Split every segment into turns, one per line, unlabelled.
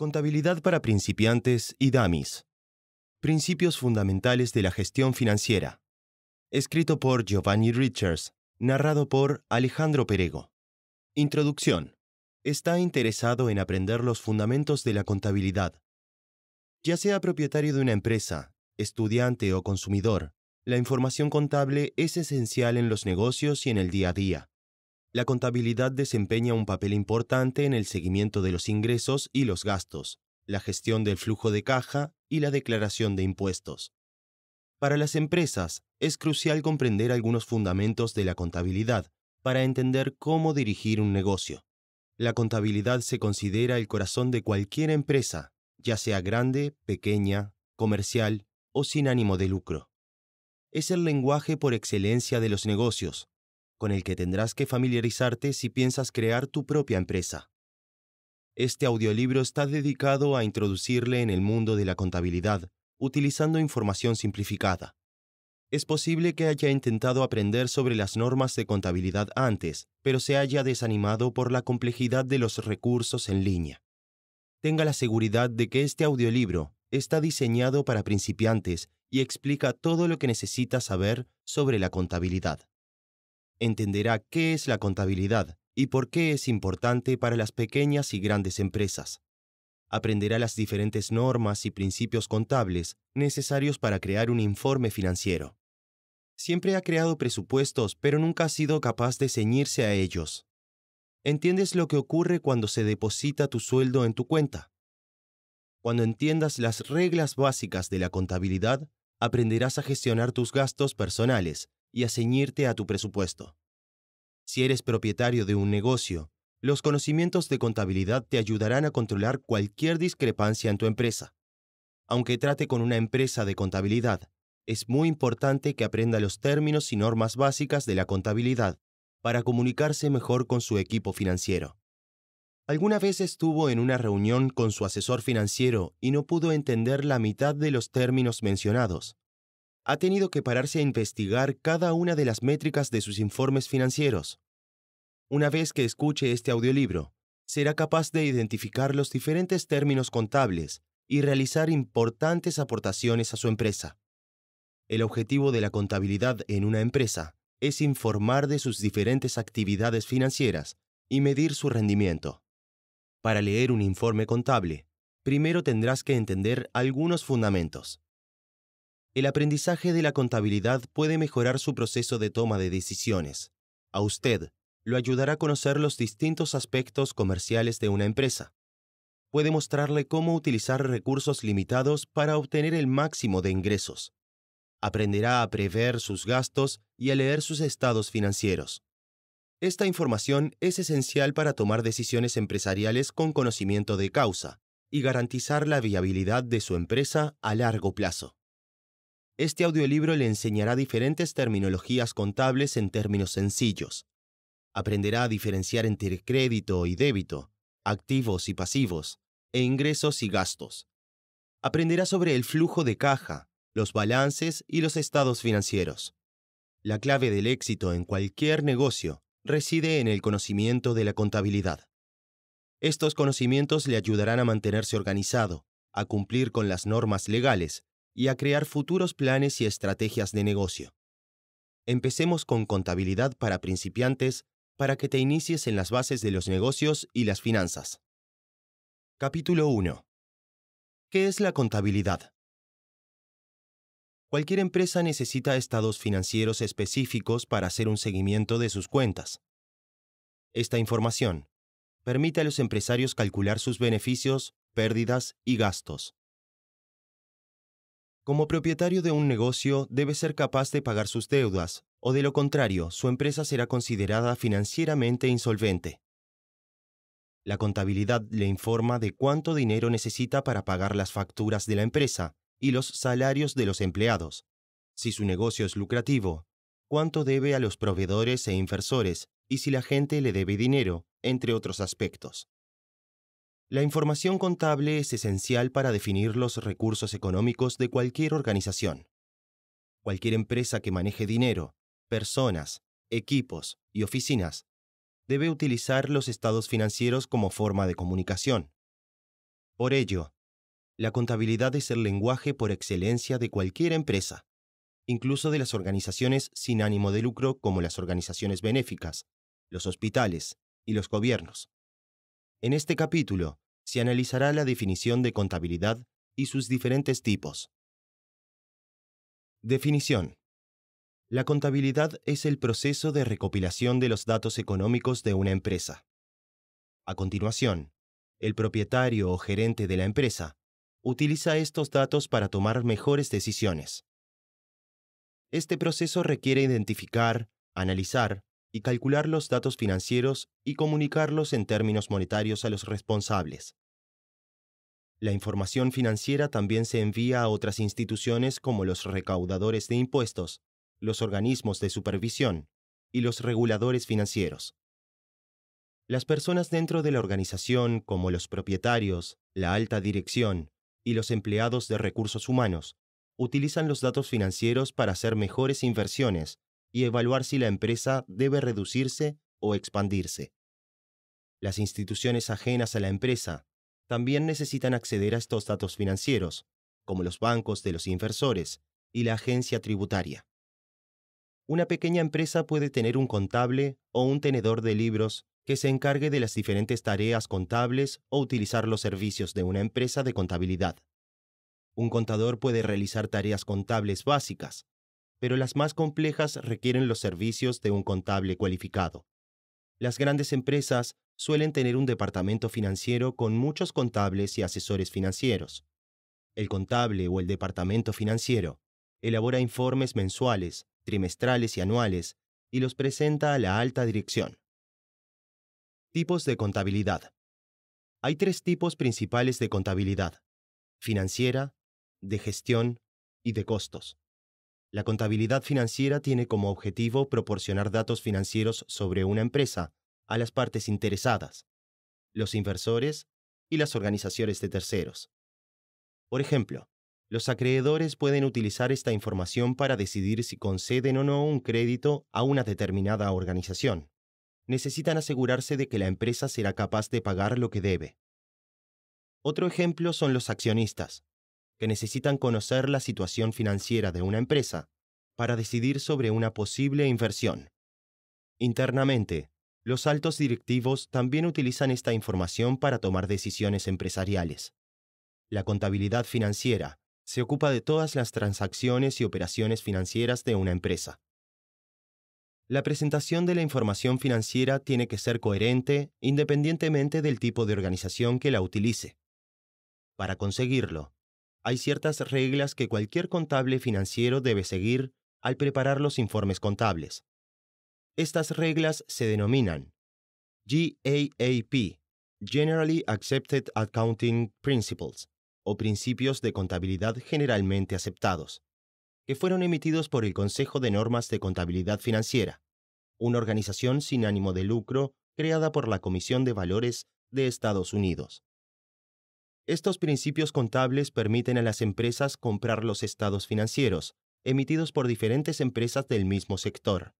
Contabilidad para principiantes y DAMIS Principios fundamentales de la gestión financiera. Escrito por Giovanni Richards. Narrado por Alejandro Perego. Introducción. Está interesado en aprender los fundamentos de la contabilidad. Ya sea propietario de una empresa, estudiante o consumidor, la información contable es esencial en los negocios y en el día a día la contabilidad desempeña un papel importante en el seguimiento de los ingresos y los gastos, la gestión del flujo de caja y la declaración de impuestos. Para las empresas, es crucial comprender algunos fundamentos de la contabilidad para entender cómo dirigir un negocio. La contabilidad se considera el corazón de cualquier empresa, ya sea grande, pequeña, comercial o sin ánimo de lucro. Es el lenguaje por excelencia de los negocios, con el que tendrás que familiarizarte si piensas crear tu propia empresa. Este audiolibro está dedicado a introducirle en el mundo de la contabilidad, utilizando información simplificada. Es posible que haya intentado aprender sobre las normas de contabilidad antes, pero se haya desanimado por la complejidad de los recursos en línea. Tenga la seguridad de que este audiolibro está diseñado para principiantes y explica todo lo que necesita saber sobre la contabilidad entenderá qué es la contabilidad y por qué es importante para las pequeñas y grandes empresas. Aprenderá las diferentes normas y principios contables necesarios para crear un informe financiero. Siempre ha creado presupuestos, pero nunca ha sido capaz de ceñirse a ellos. ¿Entiendes lo que ocurre cuando se deposita tu sueldo en tu cuenta? Cuando entiendas las reglas básicas de la contabilidad, aprenderás a gestionar tus gastos personales y a ceñirte a tu presupuesto. Si eres propietario de un negocio, los conocimientos de contabilidad te ayudarán a controlar cualquier discrepancia en tu empresa. Aunque trate con una empresa de contabilidad, es muy importante que aprenda los términos y normas básicas de la contabilidad para comunicarse mejor con su equipo financiero. Alguna vez estuvo en una reunión con su asesor financiero y no pudo entender la mitad de los términos mencionados, ha tenido que pararse a investigar cada una de las métricas de sus informes financieros. Una vez que escuche este audiolibro, será capaz de identificar los diferentes términos contables y realizar importantes aportaciones a su empresa. El objetivo de la contabilidad en una empresa es informar de sus diferentes actividades financieras y medir su rendimiento. Para leer un informe contable, primero tendrás que entender algunos fundamentos el aprendizaje de la contabilidad puede mejorar su proceso de toma de decisiones. A usted lo ayudará a conocer los distintos aspectos comerciales de una empresa. Puede mostrarle cómo utilizar recursos limitados para obtener el máximo de ingresos. Aprenderá a prever sus gastos y a leer sus estados financieros. Esta información es esencial para tomar decisiones empresariales con conocimiento de causa y garantizar la viabilidad de su empresa a largo plazo. Este audiolibro le enseñará diferentes terminologías contables en términos sencillos. Aprenderá a diferenciar entre crédito y débito, activos y pasivos, e ingresos y gastos. Aprenderá sobre el flujo de caja, los balances y los estados financieros. La clave del éxito en cualquier negocio reside en el conocimiento de la contabilidad. Estos conocimientos le ayudarán a mantenerse organizado, a cumplir con las normas legales y a crear futuros planes y estrategias de negocio. Empecemos con contabilidad para principiantes para que te inicies en las bases de los negocios y las finanzas. Capítulo 1. ¿Qué es la contabilidad? Cualquier empresa necesita estados financieros específicos para hacer un seguimiento de sus cuentas. Esta información permite a los empresarios calcular sus beneficios, pérdidas y gastos, como propietario de un negocio, debe ser capaz de pagar sus deudas, o de lo contrario, su empresa será considerada financieramente insolvente. La contabilidad le informa de cuánto dinero necesita para pagar las facturas de la empresa y los salarios de los empleados. Si su negocio es lucrativo, cuánto debe a los proveedores e inversores y si la gente le debe dinero, entre otros aspectos. La información contable es esencial para definir los recursos económicos de cualquier organización. Cualquier empresa que maneje dinero, personas, equipos y oficinas debe utilizar los estados financieros como forma de comunicación. Por ello, la contabilidad es el lenguaje por excelencia de cualquier empresa, incluso de las organizaciones sin ánimo de lucro como las organizaciones benéficas, los hospitales y los gobiernos. En este capítulo, se analizará la definición de contabilidad y sus diferentes tipos. Definición. La contabilidad es el proceso de recopilación de los datos económicos de una empresa. A continuación, el propietario o gerente de la empresa utiliza estos datos para tomar mejores decisiones. Este proceso requiere identificar, analizar y calcular los datos financieros y comunicarlos en términos monetarios a los responsables. La información financiera también se envía a otras instituciones como los recaudadores de impuestos, los organismos de supervisión y los reguladores financieros. Las personas dentro de la organización, como los propietarios, la alta dirección y los empleados de recursos humanos, utilizan los datos financieros para hacer mejores inversiones y evaluar si la empresa debe reducirse o expandirse. Las instituciones ajenas a la empresa también necesitan acceder a estos datos financieros, como los bancos de los inversores y la agencia tributaria. Una pequeña empresa puede tener un contable o un tenedor de libros que se encargue de las diferentes tareas contables o utilizar los servicios de una empresa de contabilidad. Un contador puede realizar tareas contables básicas, pero las más complejas requieren los servicios de un contable cualificado. Las grandes empresas suelen tener un departamento financiero con muchos contables y asesores financieros. El contable o el departamento financiero elabora informes mensuales, trimestrales y anuales y los presenta a la alta dirección. Tipos de contabilidad. Hay tres tipos principales de contabilidad, financiera, de gestión y de costos. La contabilidad financiera tiene como objetivo proporcionar datos financieros sobre una empresa a las partes interesadas, los inversores y las organizaciones de terceros. Por ejemplo, los acreedores pueden utilizar esta información para decidir si conceden o no un crédito a una determinada organización. Necesitan asegurarse de que la empresa será capaz de pagar lo que debe. Otro ejemplo son los accionistas, que necesitan conocer la situación financiera de una empresa para decidir sobre una posible inversión. Internamente, los altos directivos también utilizan esta información para tomar decisiones empresariales. La contabilidad financiera se ocupa de todas las transacciones y operaciones financieras de una empresa. La presentación de la información financiera tiene que ser coherente independientemente del tipo de organización que la utilice. Para conseguirlo, hay ciertas reglas que cualquier contable financiero debe seguir al preparar los informes contables. Estas reglas se denominan GAAP, Generally Accepted Accounting Principles, o principios de contabilidad generalmente aceptados, que fueron emitidos por el Consejo de Normas de Contabilidad Financiera, una organización sin ánimo de lucro creada por la Comisión de Valores de Estados Unidos. Estos principios contables permiten a las empresas comprar los estados financieros, emitidos por diferentes empresas del mismo sector.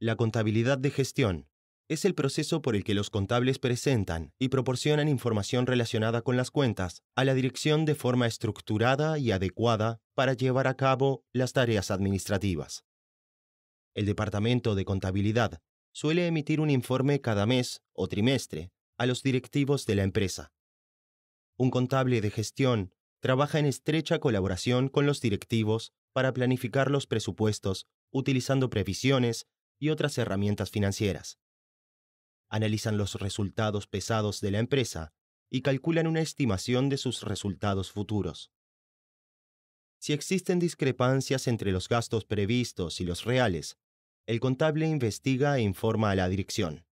La contabilidad de gestión es el proceso por el que los contables presentan y proporcionan información relacionada con las cuentas a la dirección de forma estructurada y adecuada para llevar a cabo las tareas administrativas. El Departamento de Contabilidad suele emitir un informe cada mes o trimestre a los directivos de la empresa un contable de gestión, trabaja en estrecha colaboración con los directivos para planificar los presupuestos utilizando previsiones y otras herramientas financieras. Analizan los resultados pesados de la empresa y calculan una estimación de sus resultados futuros. Si existen discrepancias entre los gastos previstos y los reales, el contable investiga e informa a la dirección.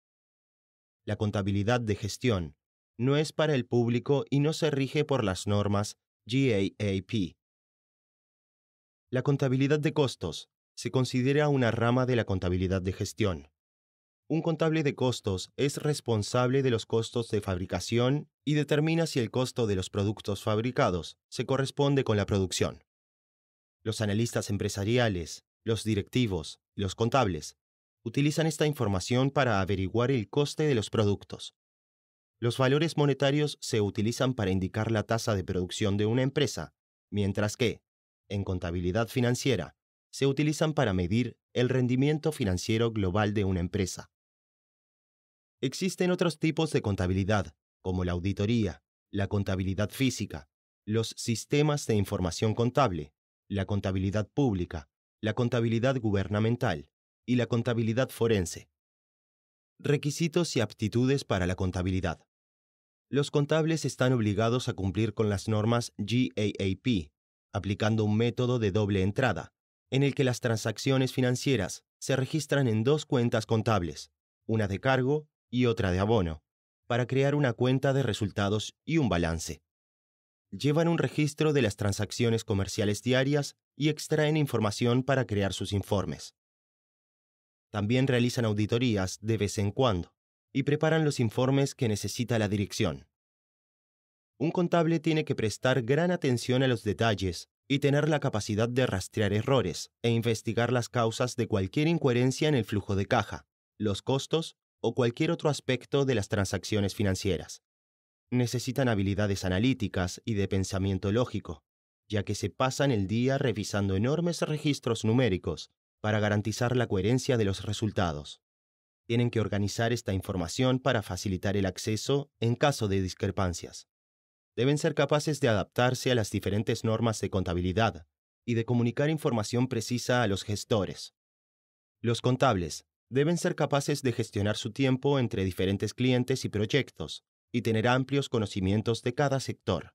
La contabilidad de gestión no es para el público y no se rige por las normas GAAP. La contabilidad de costos se considera una rama de la contabilidad de gestión. Un contable de costos es responsable de los costos de fabricación y determina si el costo de los productos fabricados se corresponde con la producción. Los analistas empresariales, los directivos los contables utilizan esta información para averiguar el coste de los productos, los valores monetarios se utilizan para indicar la tasa de producción de una empresa, mientras que, en contabilidad financiera, se utilizan para medir el rendimiento financiero global de una empresa. Existen otros tipos de contabilidad, como la auditoría, la contabilidad física, los sistemas de información contable, la contabilidad pública, la contabilidad gubernamental y la contabilidad forense. Requisitos y aptitudes para la contabilidad los contables están obligados a cumplir con las normas GAAP, aplicando un método de doble entrada, en el que las transacciones financieras se registran en dos cuentas contables, una de cargo y otra de abono, para crear una cuenta de resultados y un balance. Llevan un registro de las transacciones comerciales diarias y extraen información para crear sus informes. También realizan auditorías de vez en cuando, y preparan los informes que necesita la dirección. Un contable tiene que prestar gran atención a los detalles y tener la capacidad de rastrear errores e investigar las causas de cualquier incoherencia en el flujo de caja, los costos o cualquier otro aspecto de las transacciones financieras. Necesitan habilidades analíticas y de pensamiento lógico, ya que se pasan el día revisando enormes registros numéricos para garantizar la coherencia de los resultados tienen que organizar esta información para facilitar el acceso en caso de discrepancias. Deben ser capaces de adaptarse a las diferentes normas de contabilidad y de comunicar información precisa a los gestores. Los contables deben ser capaces de gestionar su tiempo entre diferentes clientes y proyectos y tener amplios conocimientos de cada sector.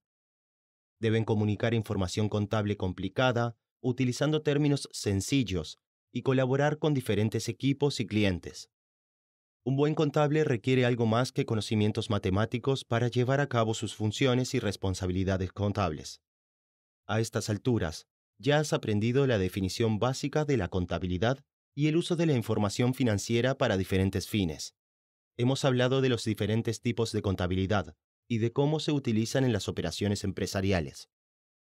Deben comunicar información contable complicada utilizando términos sencillos y colaborar con diferentes equipos y clientes. Un buen contable requiere algo más que conocimientos matemáticos para llevar a cabo sus funciones y responsabilidades contables. A estas alturas, ya has aprendido la definición básica de la contabilidad y el uso de la información financiera para diferentes fines. Hemos hablado de los diferentes tipos de contabilidad y de cómo se utilizan en las operaciones empresariales.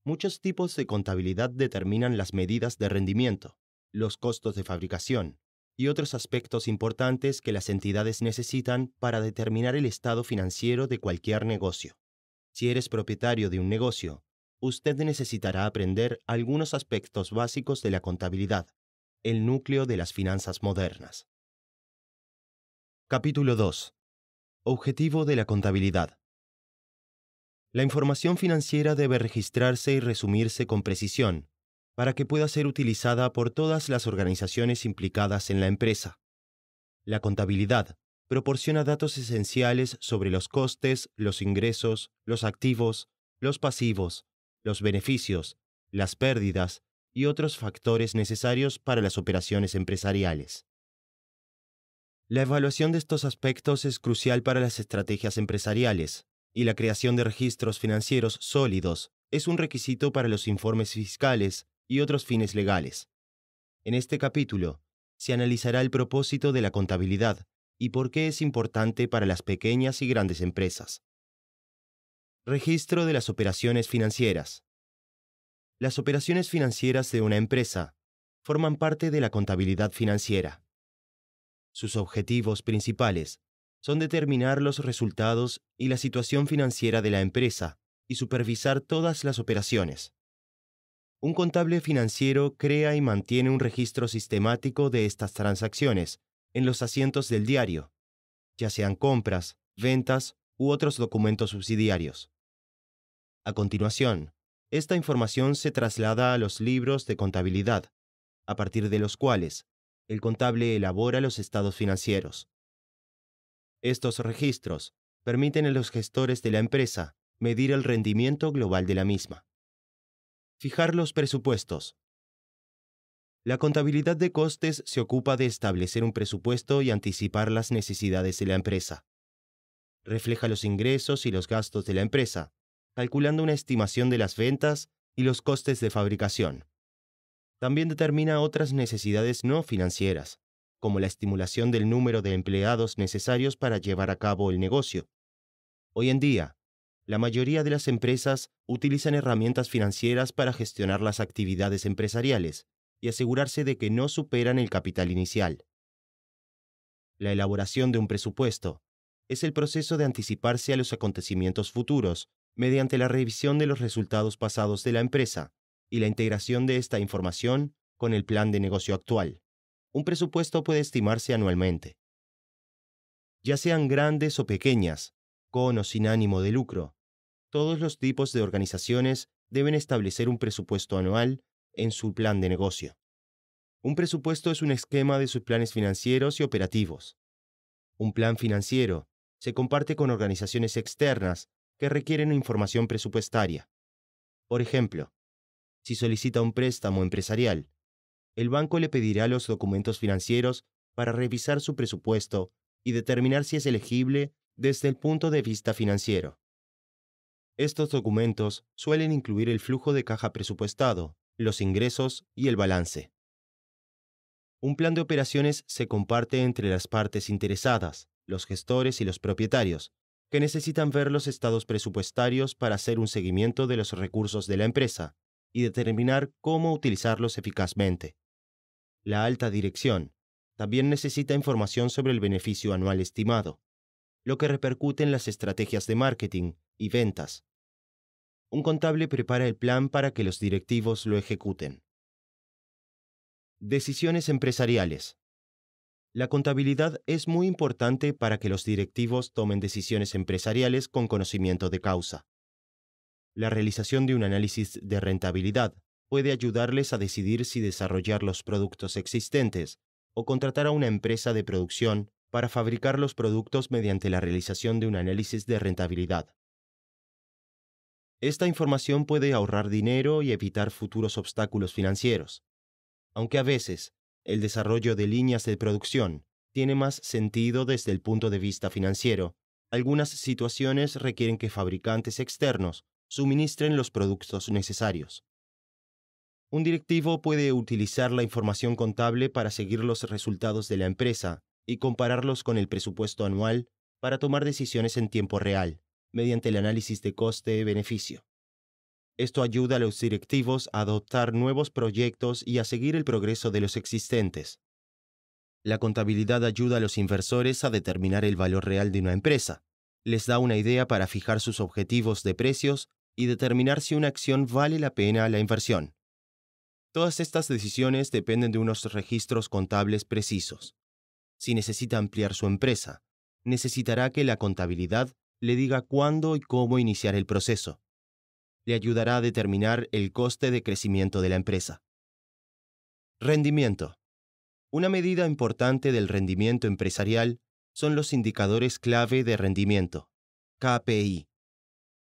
Muchos tipos de contabilidad determinan las medidas de rendimiento, los costos de fabricación, y otros aspectos importantes que las entidades necesitan para determinar el estado financiero de cualquier negocio. Si eres propietario de un negocio, usted necesitará aprender algunos aspectos básicos de la contabilidad, el núcleo de las finanzas modernas. Capítulo 2. Objetivo de la contabilidad. La información financiera debe registrarse y resumirse con precisión, para que pueda ser utilizada por todas las organizaciones implicadas en la empresa. La contabilidad proporciona datos esenciales sobre los costes, los ingresos, los activos, los pasivos, los beneficios, las pérdidas y otros factores necesarios para las operaciones empresariales. La evaluación de estos aspectos es crucial para las estrategias empresariales, y la creación de registros financieros sólidos es un requisito para los informes fiscales y otros fines legales. En este capítulo se analizará el propósito de la contabilidad y por qué es importante para las pequeñas y grandes empresas. Registro de las operaciones financieras. Las operaciones financieras de una empresa forman parte de la contabilidad financiera. Sus objetivos principales son determinar los resultados y la situación financiera de la empresa y supervisar todas las operaciones un contable financiero crea y mantiene un registro sistemático de estas transacciones en los asientos del diario, ya sean compras, ventas u otros documentos subsidiarios. A continuación, esta información se traslada a los libros de contabilidad, a partir de los cuales el contable elabora los estados financieros. Estos registros permiten a los gestores de la empresa medir el rendimiento global de la misma. Fijar los presupuestos. La contabilidad de costes se ocupa de establecer un presupuesto y anticipar las necesidades de la empresa. Refleja los ingresos y los gastos de la empresa, calculando una estimación de las ventas y los costes de fabricación. También determina otras necesidades no financieras, como la estimulación del número de empleados necesarios para llevar a cabo el negocio. Hoy en día, la mayoría de las empresas utilizan herramientas financieras para gestionar las actividades empresariales y asegurarse de que no superan el capital inicial. La elaboración de un presupuesto es el proceso de anticiparse a los acontecimientos futuros mediante la revisión de los resultados pasados de la empresa y la integración de esta información con el plan de negocio actual. Un presupuesto puede estimarse anualmente. Ya sean grandes o pequeñas, con o sin ánimo de lucro, todos los tipos de organizaciones deben establecer un presupuesto anual en su plan de negocio. Un presupuesto es un esquema de sus planes financieros y operativos. Un plan financiero se comparte con organizaciones externas que requieren información presupuestaria. Por ejemplo, si solicita un préstamo empresarial, el banco le pedirá los documentos financieros para revisar su presupuesto y determinar si es elegible desde el punto de vista financiero. Estos documentos suelen incluir el flujo de caja presupuestado, los ingresos y el balance. Un plan de operaciones se comparte entre las partes interesadas, los gestores y los propietarios, que necesitan ver los estados presupuestarios para hacer un seguimiento de los recursos de la empresa y determinar cómo utilizarlos eficazmente. La alta dirección también necesita información sobre el beneficio anual estimado, lo que repercute en las estrategias de marketing y ventas, un contable prepara el plan para que los directivos lo ejecuten. Decisiones empresariales. La contabilidad es muy importante para que los directivos tomen decisiones empresariales con conocimiento de causa. La realización de un análisis de rentabilidad puede ayudarles a decidir si desarrollar los productos existentes o contratar a una empresa de producción para fabricar los productos mediante la realización de un análisis de rentabilidad. Esta información puede ahorrar dinero y evitar futuros obstáculos financieros. Aunque a veces, el desarrollo de líneas de producción tiene más sentido desde el punto de vista financiero, algunas situaciones requieren que fabricantes externos suministren los productos necesarios. Un directivo puede utilizar la información contable para seguir los resultados de la empresa y compararlos con el presupuesto anual para tomar decisiones en tiempo real mediante el análisis de coste-beneficio. Esto ayuda a los directivos a adoptar nuevos proyectos y a seguir el progreso de los existentes. La contabilidad ayuda a los inversores a determinar el valor real de una empresa. Les da una idea para fijar sus objetivos de precios y determinar si una acción vale la pena la inversión. Todas estas decisiones dependen de unos registros contables precisos. Si necesita ampliar su empresa, necesitará que la contabilidad le diga cuándo y cómo iniciar el proceso. Le ayudará a determinar el coste de crecimiento de la empresa. Rendimiento. Una medida importante del rendimiento empresarial son los indicadores clave de rendimiento, KPI.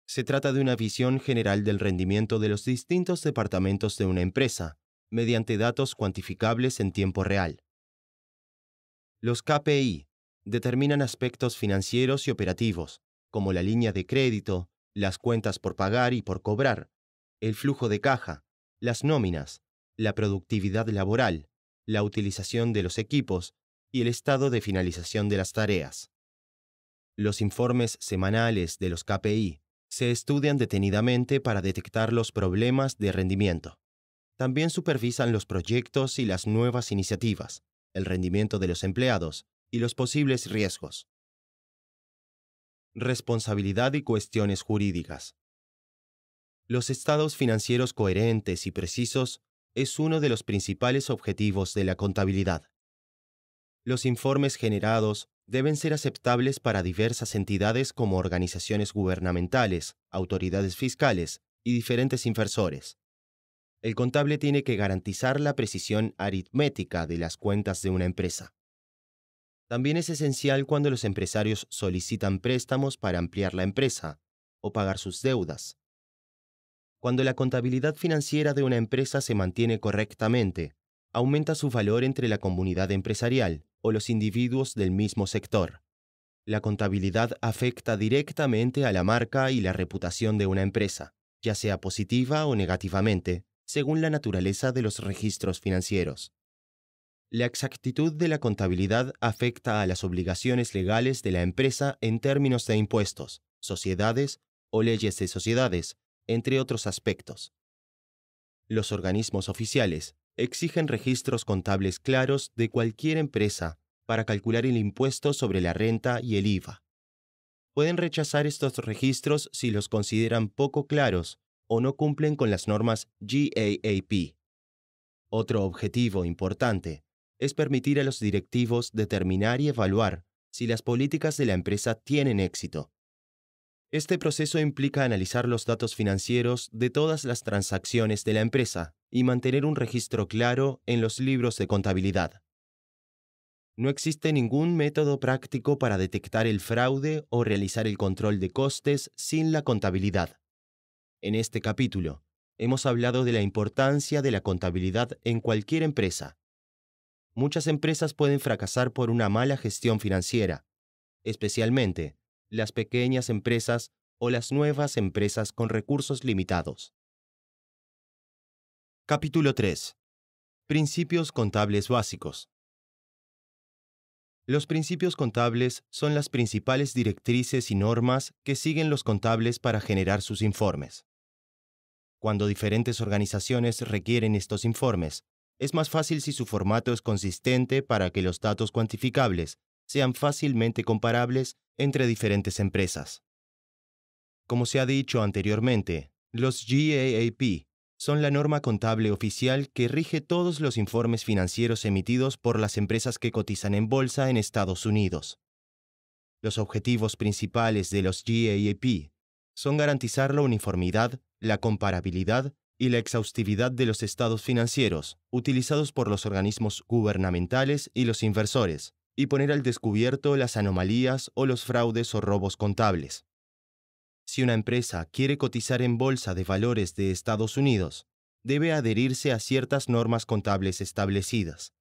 Se trata de una visión general del rendimiento de los distintos departamentos de una empresa, mediante datos cuantificables en tiempo real. Los KPI determinan aspectos financieros y operativos, como la línea de crédito, las cuentas por pagar y por cobrar, el flujo de caja, las nóminas, la productividad laboral, la utilización de los equipos y el estado de finalización de las tareas. Los informes semanales de los KPI se estudian detenidamente para detectar los problemas de rendimiento. También supervisan los proyectos y las nuevas iniciativas, el rendimiento de los empleados y los posibles riesgos responsabilidad y cuestiones jurídicas. Los estados financieros coherentes y precisos es uno de los principales objetivos de la contabilidad. Los informes generados deben ser aceptables para diversas entidades como organizaciones gubernamentales, autoridades fiscales y diferentes inversores. El contable tiene que garantizar la precisión aritmética de las cuentas de una empresa. También es esencial cuando los empresarios solicitan préstamos para ampliar la empresa o pagar sus deudas. Cuando la contabilidad financiera de una empresa se mantiene correctamente, aumenta su valor entre la comunidad empresarial o los individuos del mismo sector. La contabilidad afecta directamente a la marca y la reputación de una empresa, ya sea positiva o negativamente, según la naturaleza de los registros financieros. La exactitud de la contabilidad afecta a las obligaciones legales de la empresa en términos de impuestos, sociedades o leyes de sociedades, entre otros aspectos. Los organismos oficiales exigen registros contables claros de cualquier empresa para calcular el impuesto sobre la renta y el IVA. Pueden rechazar estos registros si los consideran poco claros o no cumplen con las normas GAAP. Otro objetivo importante es permitir a los directivos determinar y evaluar si las políticas de la empresa tienen éxito. Este proceso implica analizar los datos financieros de todas las transacciones de la empresa y mantener un registro claro en los libros de contabilidad. No existe ningún método práctico para detectar el fraude o realizar el control de costes sin la contabilidad. En este capítulo, hemos hablado de la importancia de la contabilidad en cualquier empresa muchas empresas pueden fracasar por una mala gestión financiera, especialmente las pequeñas empresas o las nuevas empresas con recursos limitados. Capítulo 3. Principios contables básicos. Los principios contables son las principales directrices y normas que siguen los contables para generar sus informes. Cuando diferentes organizaciones requieren estos informes, es más fácil si su formato es consistente para que los datos cuantificables sean fácilmente comparables entre diferentes empresas. Como se ha dicho anteriormente, los GAAP son la norma contable oficial que rige todos los informes financieros emitidos por las empresas que cotizan en bolsa en Estados Unidos. Los objetivos principales de los GAAP son garantizar la uniformidad, la comparabilidad y la exhaustividad de los estados financieros utilizados por los organismos gubernamentales y los inversores, y poner al descubierto las anomalías o los fraudes o robos contables. Si una empresa quiere cotizar en Bolsa de Valores de Estados Unidos, debe adherirse a ciertas normas contables establecidas.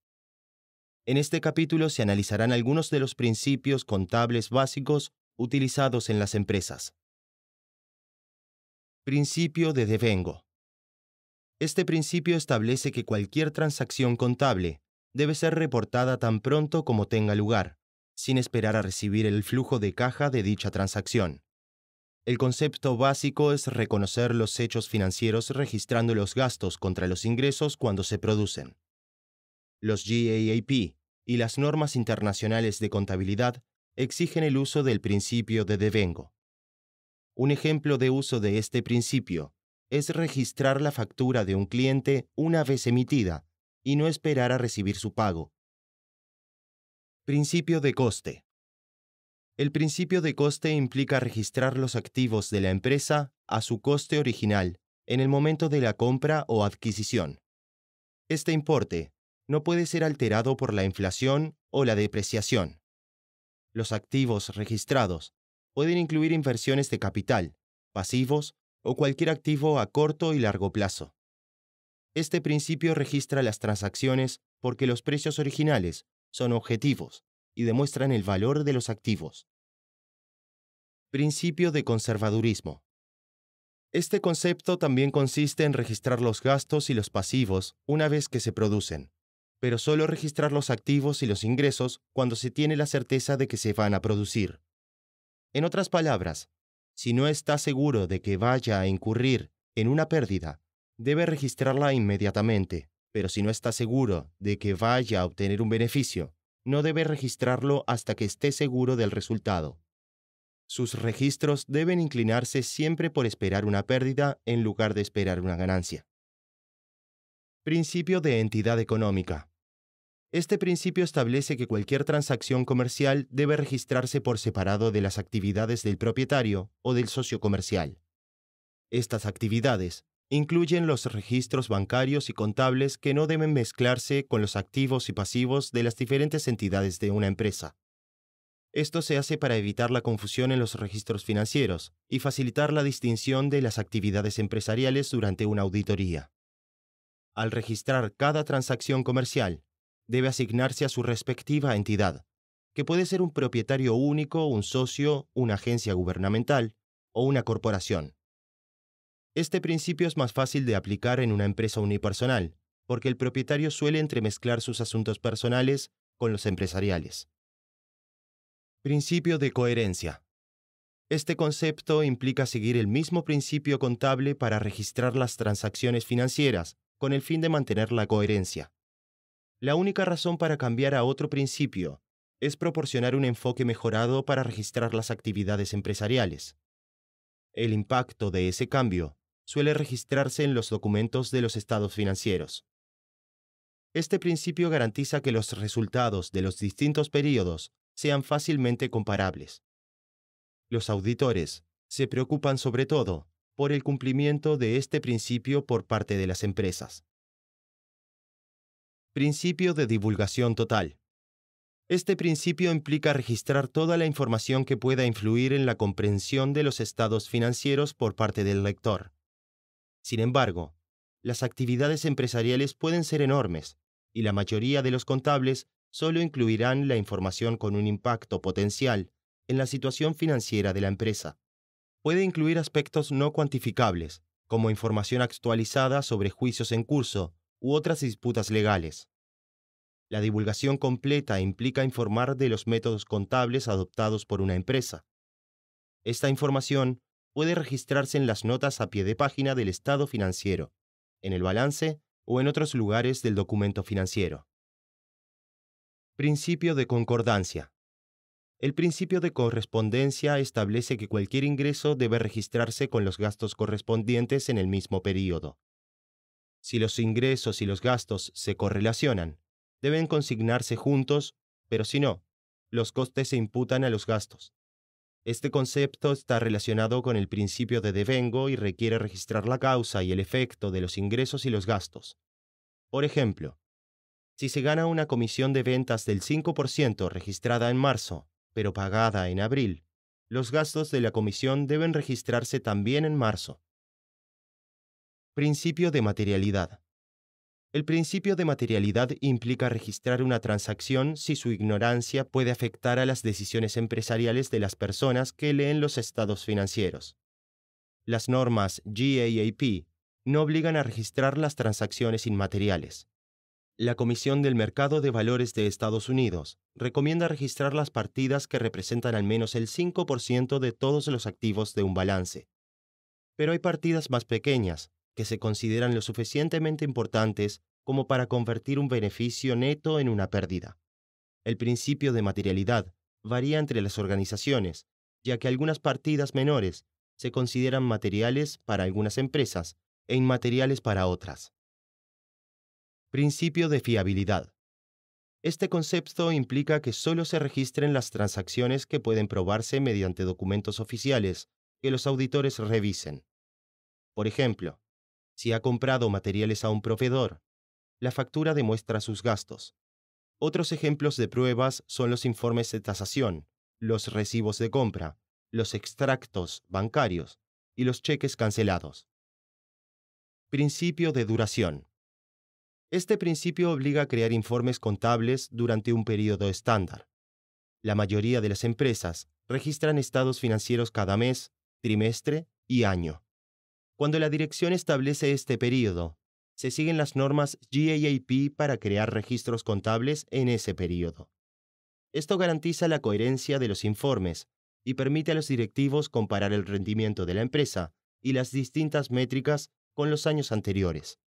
En este capítulo se analizarán algunos de los principios contables básicos utilizados en las empresas. Principio de devengo. Este principio establece que cualquier transacción contable debe ser reportada tan pronto como tenga lugar, sin esperar a recibir el flujo de caja de dicha transacción. El concepto básico es reconocer los hechos financieros registrando los gastos contra los ingresos cuando se producen. Los GAAP y las normas internacionales de contabilidad exigen el uso del principio de devengo. Un ejemplo de uso de este principio es registrar la factura de un cliente una vez emitida y no esperar a recibir su pago. Principio de coste. El principio de coste implica registrar los activos de la empresa a su coste original en el momento de la compra o adquisición. Este importe no puede ser alterado por la inflación o la depreciación. Los activos registrados pueden incluir inversiones de capital, pasivos o cualquier activo a corto y largo plazo. Este principio registra las transacciones porque los precios originales son objetivos y demuestran el valor de los activos. Principio de conservadurismo. Este concepto también consiste en registrar los gastos y los pasivos una vez que se producen, pero solo registrar los activos y los ingresos cuando se tiene la certeza de que se van a producir. En otras palabras, si no está seguro de que vaya a incurrir en una pérdida, debe registrarla inmediatamente, pero si no está seguro de que vaya a obtener un beneficio, no debe registrarlo hasta que esté seguro del resultado. Sus registros deben inclinarse siempre por esperar una pérdida en lugar de esperar una ganancia. Principio de entidad económica. Este principio establece que cualquier transacción comercial debe registrarse por separado de las actividades del propietario o del socio comercial. Estas actividades incluyen los registros bancarios y contables que no deben mezclarse con los activos y pasivos de las diferentes entidades de una empresa. Esto se hace para evitar la confusión en los registros financieros y facilitar la distinción de las actividades empresariales durante una auditoría. Al registrar cada transacción comercial, debe asignarse a su respectiva entidad, que puede ser un propietario único, un socio, una agencia gubernamental o una corporación. Este principio es más fácil de aplicar en una empresa unipersonal, porque el propietario suele entremezclar sus asuntos personales con los empresariales. Principio de coherencia. Este concepto implica seguir el mismo principio contable para registrar las transacciones financieras, con el fin de mantener la coherencia. La única razón para cambiar a otro principio es proporcionar un enfoque mejorado para registrar las actividades empresariales. El impacto de ese cambio suele registrarse en los documentos de los estados financieros. Este principio garantiza que los resultados de los distintos periodos sean fácilmente comparables. Los auditores se preocupan sobre todo por el cumplimiento de este principio por parte de las empresas. Principio de divulgación total. Este principio implica registrar toda la información que pueda influir en la comprensión de los estados financieros por parte del lector. Sin embargo, las actividades empresariales pueden ser enormes, y la mayoría de los contables solo incluirán la información con un impacto potencial en la situación financiera de la empresa. Puede incluir aspectos no cuantificables, como información actualizada sobre juicios en curso u otras disputas legales. La divulgación completa implica informar de los métodos contables adoptados por una empresa. Esta información puede registrarse en las notas a pie de página del estado financiero, en el balance o en otros lugares del documento financiero. Principio de concordancia. El principio de correspondencia establece que cualquier ingreso debe registrarse con los gastos correspondientes en el mismo período, si los ingresos y los gastos se correlacionan, deben consignarse juntos, pero si no, los costes se imputan a los gastos. Este concepto está relacionado con el principio de devengo y requiere registrar la causa y el efecto de los ingresos y los gastos. Por ejemplo, si se gana una comisión de ventas del 5% registrada en marzo, pero pagada en abril, los gastos de la comisión deben registrarse también en marzo. Principio de materialidad. El principio de materialidad implica registrar una transacción si su ignorancia puede afectar a las decisiones empresariales de las personas que leen los estados financieros. Las normas GAAP no obligan a registrar las transacciones inmateriales. La Comisión del Mercado de Valores de Estados Unidos recomienda registrar las partidas que representan al menos el 5% de todos los activos de un balance. Pero hay partidas más pequeñas, que se consideran lo suficientemente importantes como para convertir un beneficio neto en una pérdida. El principio de materialidad varía entre las organizaciones, ya que algunas partidas menores se consideran materiales para algunas empresas e inmateriales para otras. Principio de fiabilidad. Este concepto implica que solo se registren las transacciones que pueden probarse mediante documentos oficiales que los auditores revisen. Por ejemplo, si ha comprado materiales a un proveedor, la factura demuestra sus gastos. Otros ejemplos de pruebas son los informes de tasación, los recibos de compra, los extractos bancarios y los cheques cancelados. Principio de duración. Este principio obliga a crear informes contables durante un periodo estándar. La mayoría de las empresas registran estados financieros cada mes, trimestre y año. Cuando la dirección establece este periodo, se siguen las normas GAAP para crear registros contables en ese periodo. Esto garantiza la coherencia de los informes y permite a los directivos comparar el rendimiento de la empresa y las distintas métricas con los años anteriores.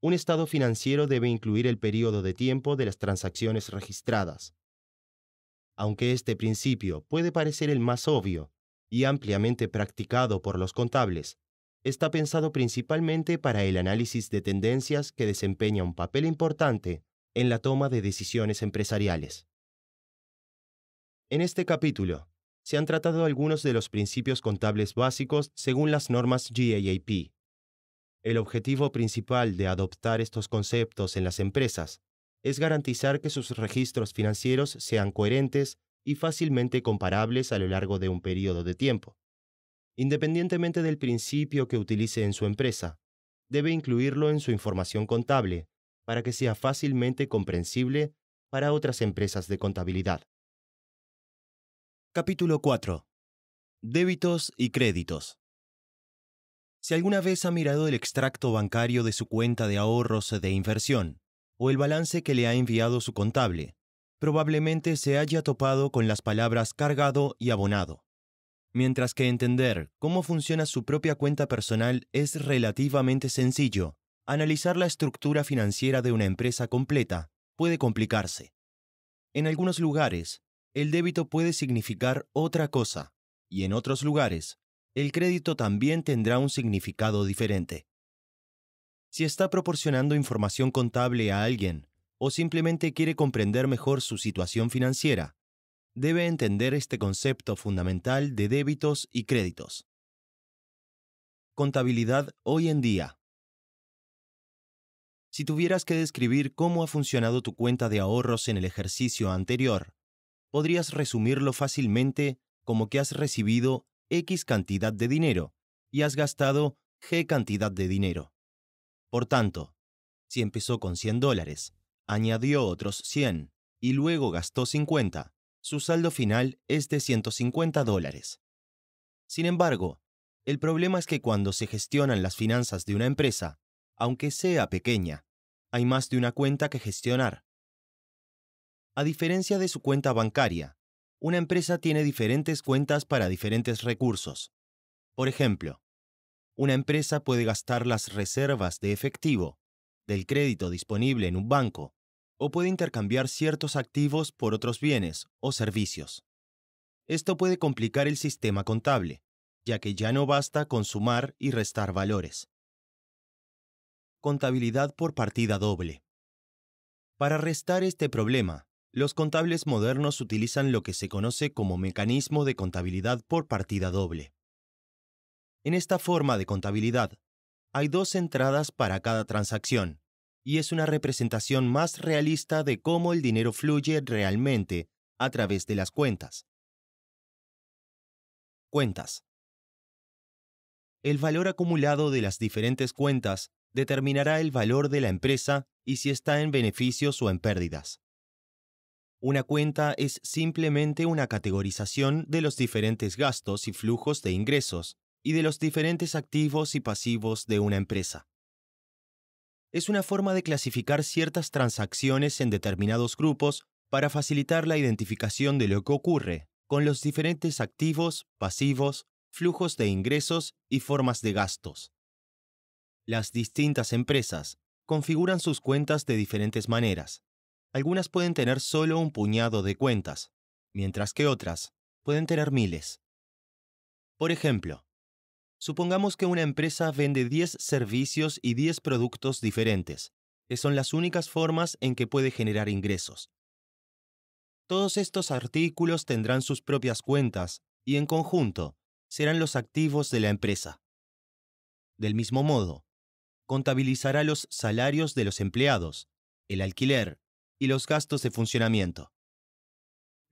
Un estado financiero debe incluir el periodo de tiempo de las transacciones registradas. Aunque este principio puede parecer el más obvio y ampliamente practicado por los contables, está pensado principalmente para el análisis de tendencias que desempeña un papel importante en la toma de decisiones empresariales. En este capítulo, se han tratado algunos de los principios contables básicos según las normas GAAP. El objetivo principal de adoptar estos conceptos en las empresas es garantizar que sus registros financieros sean coherentes y fácilmente comparables a lo largo de un periodo de tiempo, independientemente del principio que utilice en su empresa, debe incluirlo en su información contable para que sea fácilmente comprensible para otras empresas de contabilidad. Capítulo 4. Débitos y créditos. Si alguna vez ha mirado el extracto bancario de su cuenta de ahorros de inversión, o el balance que le ha enviado su contable, probablemente se haya topado con las palabras cargado y abonado mientras que entender cómo funciona su propia cuenta personal es relativamente sencillo. Analizar la estructura financiera de una empresa completa puede complicarse. En algunos lugares, el débito puede significar otra cosa, y en otros lugares, el crédito también tendrá un significado diferente. Si está proporcionando información contable a alguien o simplemente quiere comprender mejor su situación financiera, debe entender este concepto fundamental de débitos y créditos. Contabilidad hoy en día. Si tuvieras que describir cómo ha funcionado tu cuenta de ahorros en el ejercicio anterior, podrías resumirlo fácilmente como que has recibido X cantidad de dinero y has gastado G cantidad de dinero. Por tanto, si empezó con 100 dólares, añadió otros 100 y luego gastó 50, su saldo final es de 150 dólares. Sin embargo, el problema es que cuando se gestionan las finanzas de una empresa, aunque sea pequeña, hay más de una cuenta que gestionar. A diferencia de su cuenta bancaria, una empresa tiene diferentes cuentas para diferentes recursos. Por ejemplo, una empresa puede gastar las reservas de efectivo, del crédito disponible en un banco, o puede intercambiar ciertos activos por otros bienes o servicios. Esto puede complicar el sistema contable, ya que ya no basta con sumar y restar valores. Contabilidad por partida doble. Para restar este problema, los contables modernos utilizan lo que se conoce como mecanismo de contabilidad por partida doble. En esta forma de contabilidad, hay dos entradas para cada transacción, y es una representación más realista de cómo el dinero fluye realmente a través de las cuentas. Cuentas. El valor acumulado de las diferentes cuentas determinará el valor de la empresa y si está en beneficios o en pérdidas. Una cuenta es simplemente una categorización de los diferentes gastos y flujos de ingresos y de los diferentes activos y pasivos de una empresa es una forma de clasificar ciertas transacciones en determinados grupos para facilitar la identificación de lo que ocurre con los diferentes activos, pasivos, flujos de ingresos y formas de gastos. Las distintas empresas configuran sus cuentas de diferentes maneras. Algunas pueden tener solo un puñado de cuentas, mientras que otras pueden tener miles. Por ejemplo, Supongamos que una empresa vende 10 servicios y 10 productos diferentes. Que eh, son las únicas formas en que puede generar ingresos. Todos estos artículos tendrán sus propias cuentas y en conjunto serán los activos de la empresa. Del mismo modo, contabilizará los salarios de los empleados, el alquiler y los gastos de funcionamiento.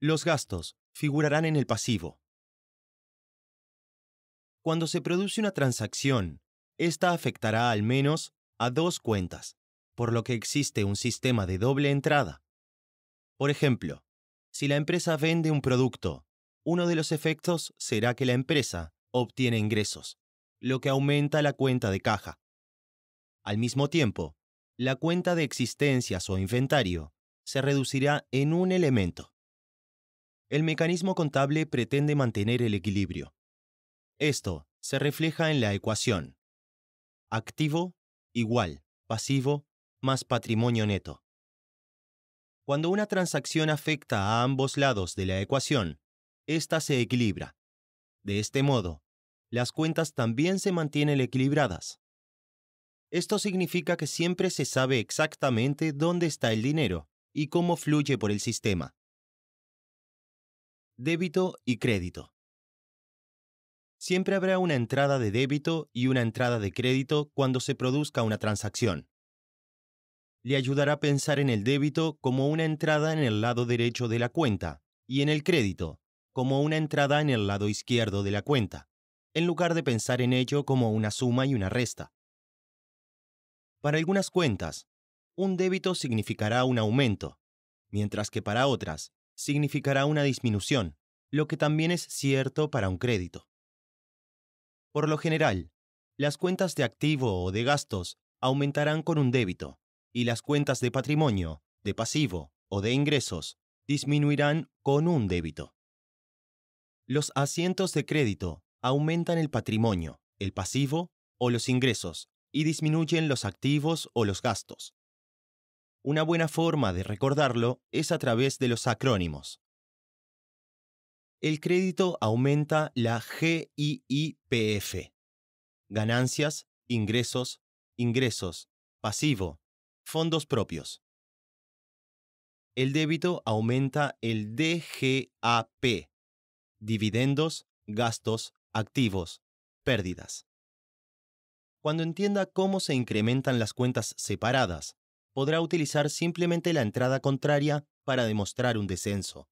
Los gastos figurarán en el pasivo, cuando se produce una transacción, esta afectará al menos a dos cuentas, por lo que existe un sistema de doble entrada. Por ejemplo, si la empresa vende un producto, uno de los efectos será que la empresa obtiene ingresos, lo que aumenta la cuenta de caja. Al mismo tiempo, la cuenta de existencias o inventario se reducirá en un elemento. El mecanismo contable pretende mantener el equilibrio, esto se refleja en la ecuación. Activo igual pasivo más patrimonio neto. Cuando una transacción afecta a ambos lados de la ecuación, ésta se equilibra. De este modo, las cuentas también se mantienen equilibradas. Esto significa que siempre se sabe exactamente dónde está el dinero y cómo fluye por el sistema. Débito y crédito siempre habrá una entrada de débito y una entrada de crédito cuando se produzca una transacción. Le ayudará a pensar en el débito como una entrada en el lado derecho de la cuenta y en el crédito como una entrada en el lado izquierdo de la cuenta, en lugar de pensar en ello como una suma y una resta. Para algunas cuentas, un débito significará un aumento, mientras que para otras significará una disminución, lo que también es cierto para un crédito. Por lo general, las cuentas de activo o de gastos aumentarán con un débito y las cuentas de patrimonio, de pasivo o de ingresos disminuirán con un débito. Los asientos de crédito aumentan el patrimonio, el pasivo o los ingresos y disminuyen los activos o los gastos. Una buena forma de recordarlo es a través de los acrónimos el crédito aumenta la GIIPF. Ganancias, ingresos, ingresos, pasivo, fondos propios. El débito aumenta el DGAP, dividendos, gastos, activos, pérdidas. Cuando entienda cómo se incrementan las cuentas separadas, podrá utilizar simplemente la entrada contraria para demostrar un descenso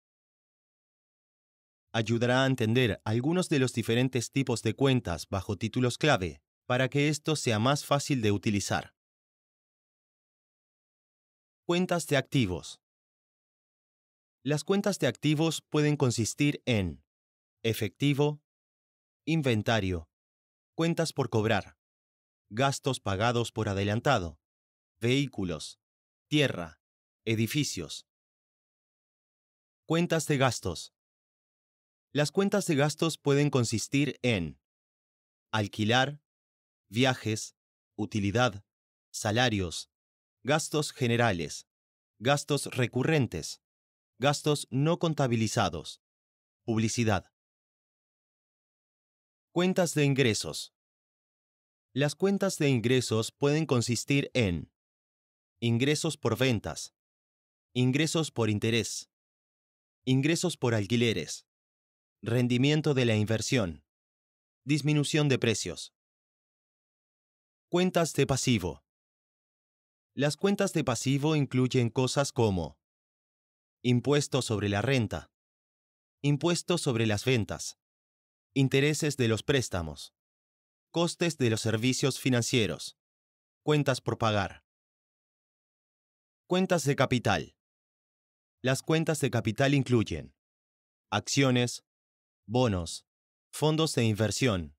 ayudará a entender algunos de los diferentes tipos de cuentas bajo títulos clave para que esto sea más fácil de utilizar. Cuentas de activos. Las cuentas de activos pueden consistir en efectivo, inventario, cuentas por cobrar, gastos pagados por adelantado, vehículos, tierra, edificios. Cuentas de gastos. Las cuentas de gastos pueden consistir en alquilar, viajes, utilidad, salarios, gastos generales, gastos recurrentes, gastos no contabilizados, publicidad. Cuentas de ingresos. Las cuentas de ingresos pueden consistir en ingresos por ventas, ingresos por interés, ingresos por alquileres, Rendimiento de la inversión. Disminución de precios. Cuentas de pasivo. Las cuentas de pasivo incluyen cosas como impuesto sobre la renta, impuesto sobre las ventas, intereses de los préstamos, costes de los servicios financieros, cuentas por pagar. Cuentas de capital. Las cuentas de capital incluyen acciones, bonos, fondos de inversión,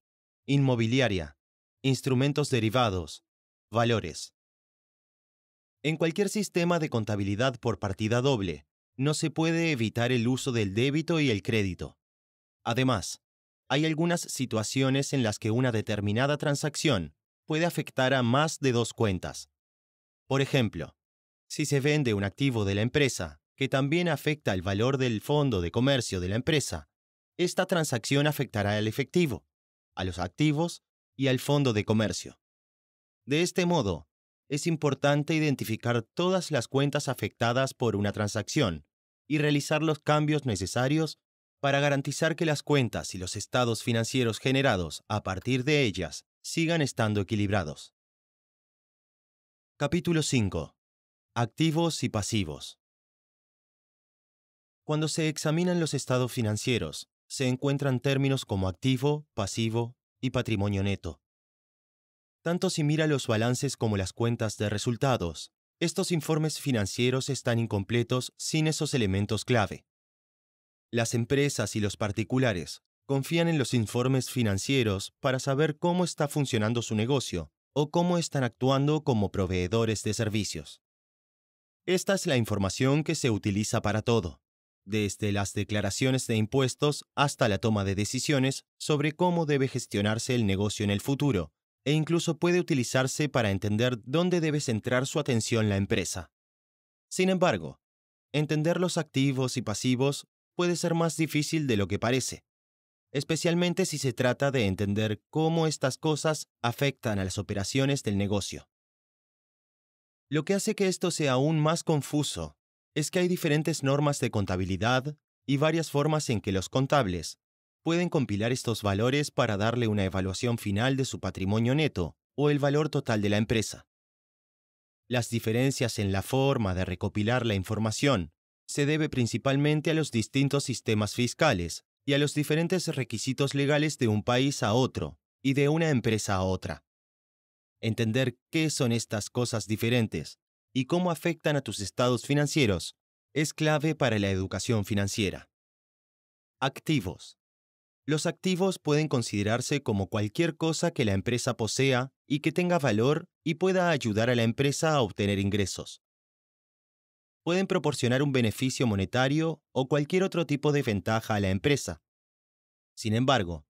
inmobiliaria, instrumentos derivados, valores. En cualquier sistema de contabilidad por partida doble, no se puede evitar el uso del débito y el crédito. Además, hay algunas situaciones en las que una determinada transacción puede afectar a más de dos cuentas. Por ejemplo, si se vende un activo de la empresa que también afecta al valor del fondo de comercio de la empresa, esta transacción afectará al efectivo, a los activos y al fondo de comercio. De este modo, es importante identificar todas las cuentas afectadas por una transacción y realizar los cambios necesarios para garantizar que las cuentas y los estados financieros generados a partir de ellas sigan estando equilibrados. Capítulo 5. Activos y pasivos. Cuando se examinan los estados financieros, se encuentran términos como activo, pasivo y patrimonio neto. Tanto si mira los balances como las cuentas de resultados, estos informes financieros están incompletos sin esos elementos clave. Las empresas y los particulares confían en los informes financieros para saber cómo está funcionando su negocio o cómo están actuando como proveedores de servicios. Esta es la información que se utiliza para todo desde las declaraciones de impuestos hasta la toma de decisiones sobre cómo debe gestionarse el negocio en el futuro, e incluso puede utilizarse para entender dónde debe centrar su atención la empresa. Sin embargo, entender los activos y pasivos puede ser más difícil de lo que parece, especialmente si se trata de entender cómo estas cosas afectan a las operaciones del negocio. Lo que hace que esto sea aún más confuso es que hay diferentes normas de contabilidad y varias formas en que los contables pueden compilar estos valores para darle una evaluación final de su patrimonio neto o el valor total de la empresa. Las diferencias en la forma de recopilar la información se debe principalmente a los distintos sistemas fiscales y a los diferentes requisitos legales de un país a otro y de una empresa a otra. Entender qué son estas cosas diferentes y cómo afectan a tus estados financieros es clave para la educación financiera. Activos. Los activos pueden considerarse como cualquier cosa que la empresa posea y que tenga valor y pueda ayudar a la empresa a obtener ingresos. Pueden proporcionar un beneficio monetario o cualquier otro tipo de ventaja a la empresa. Sin embargo,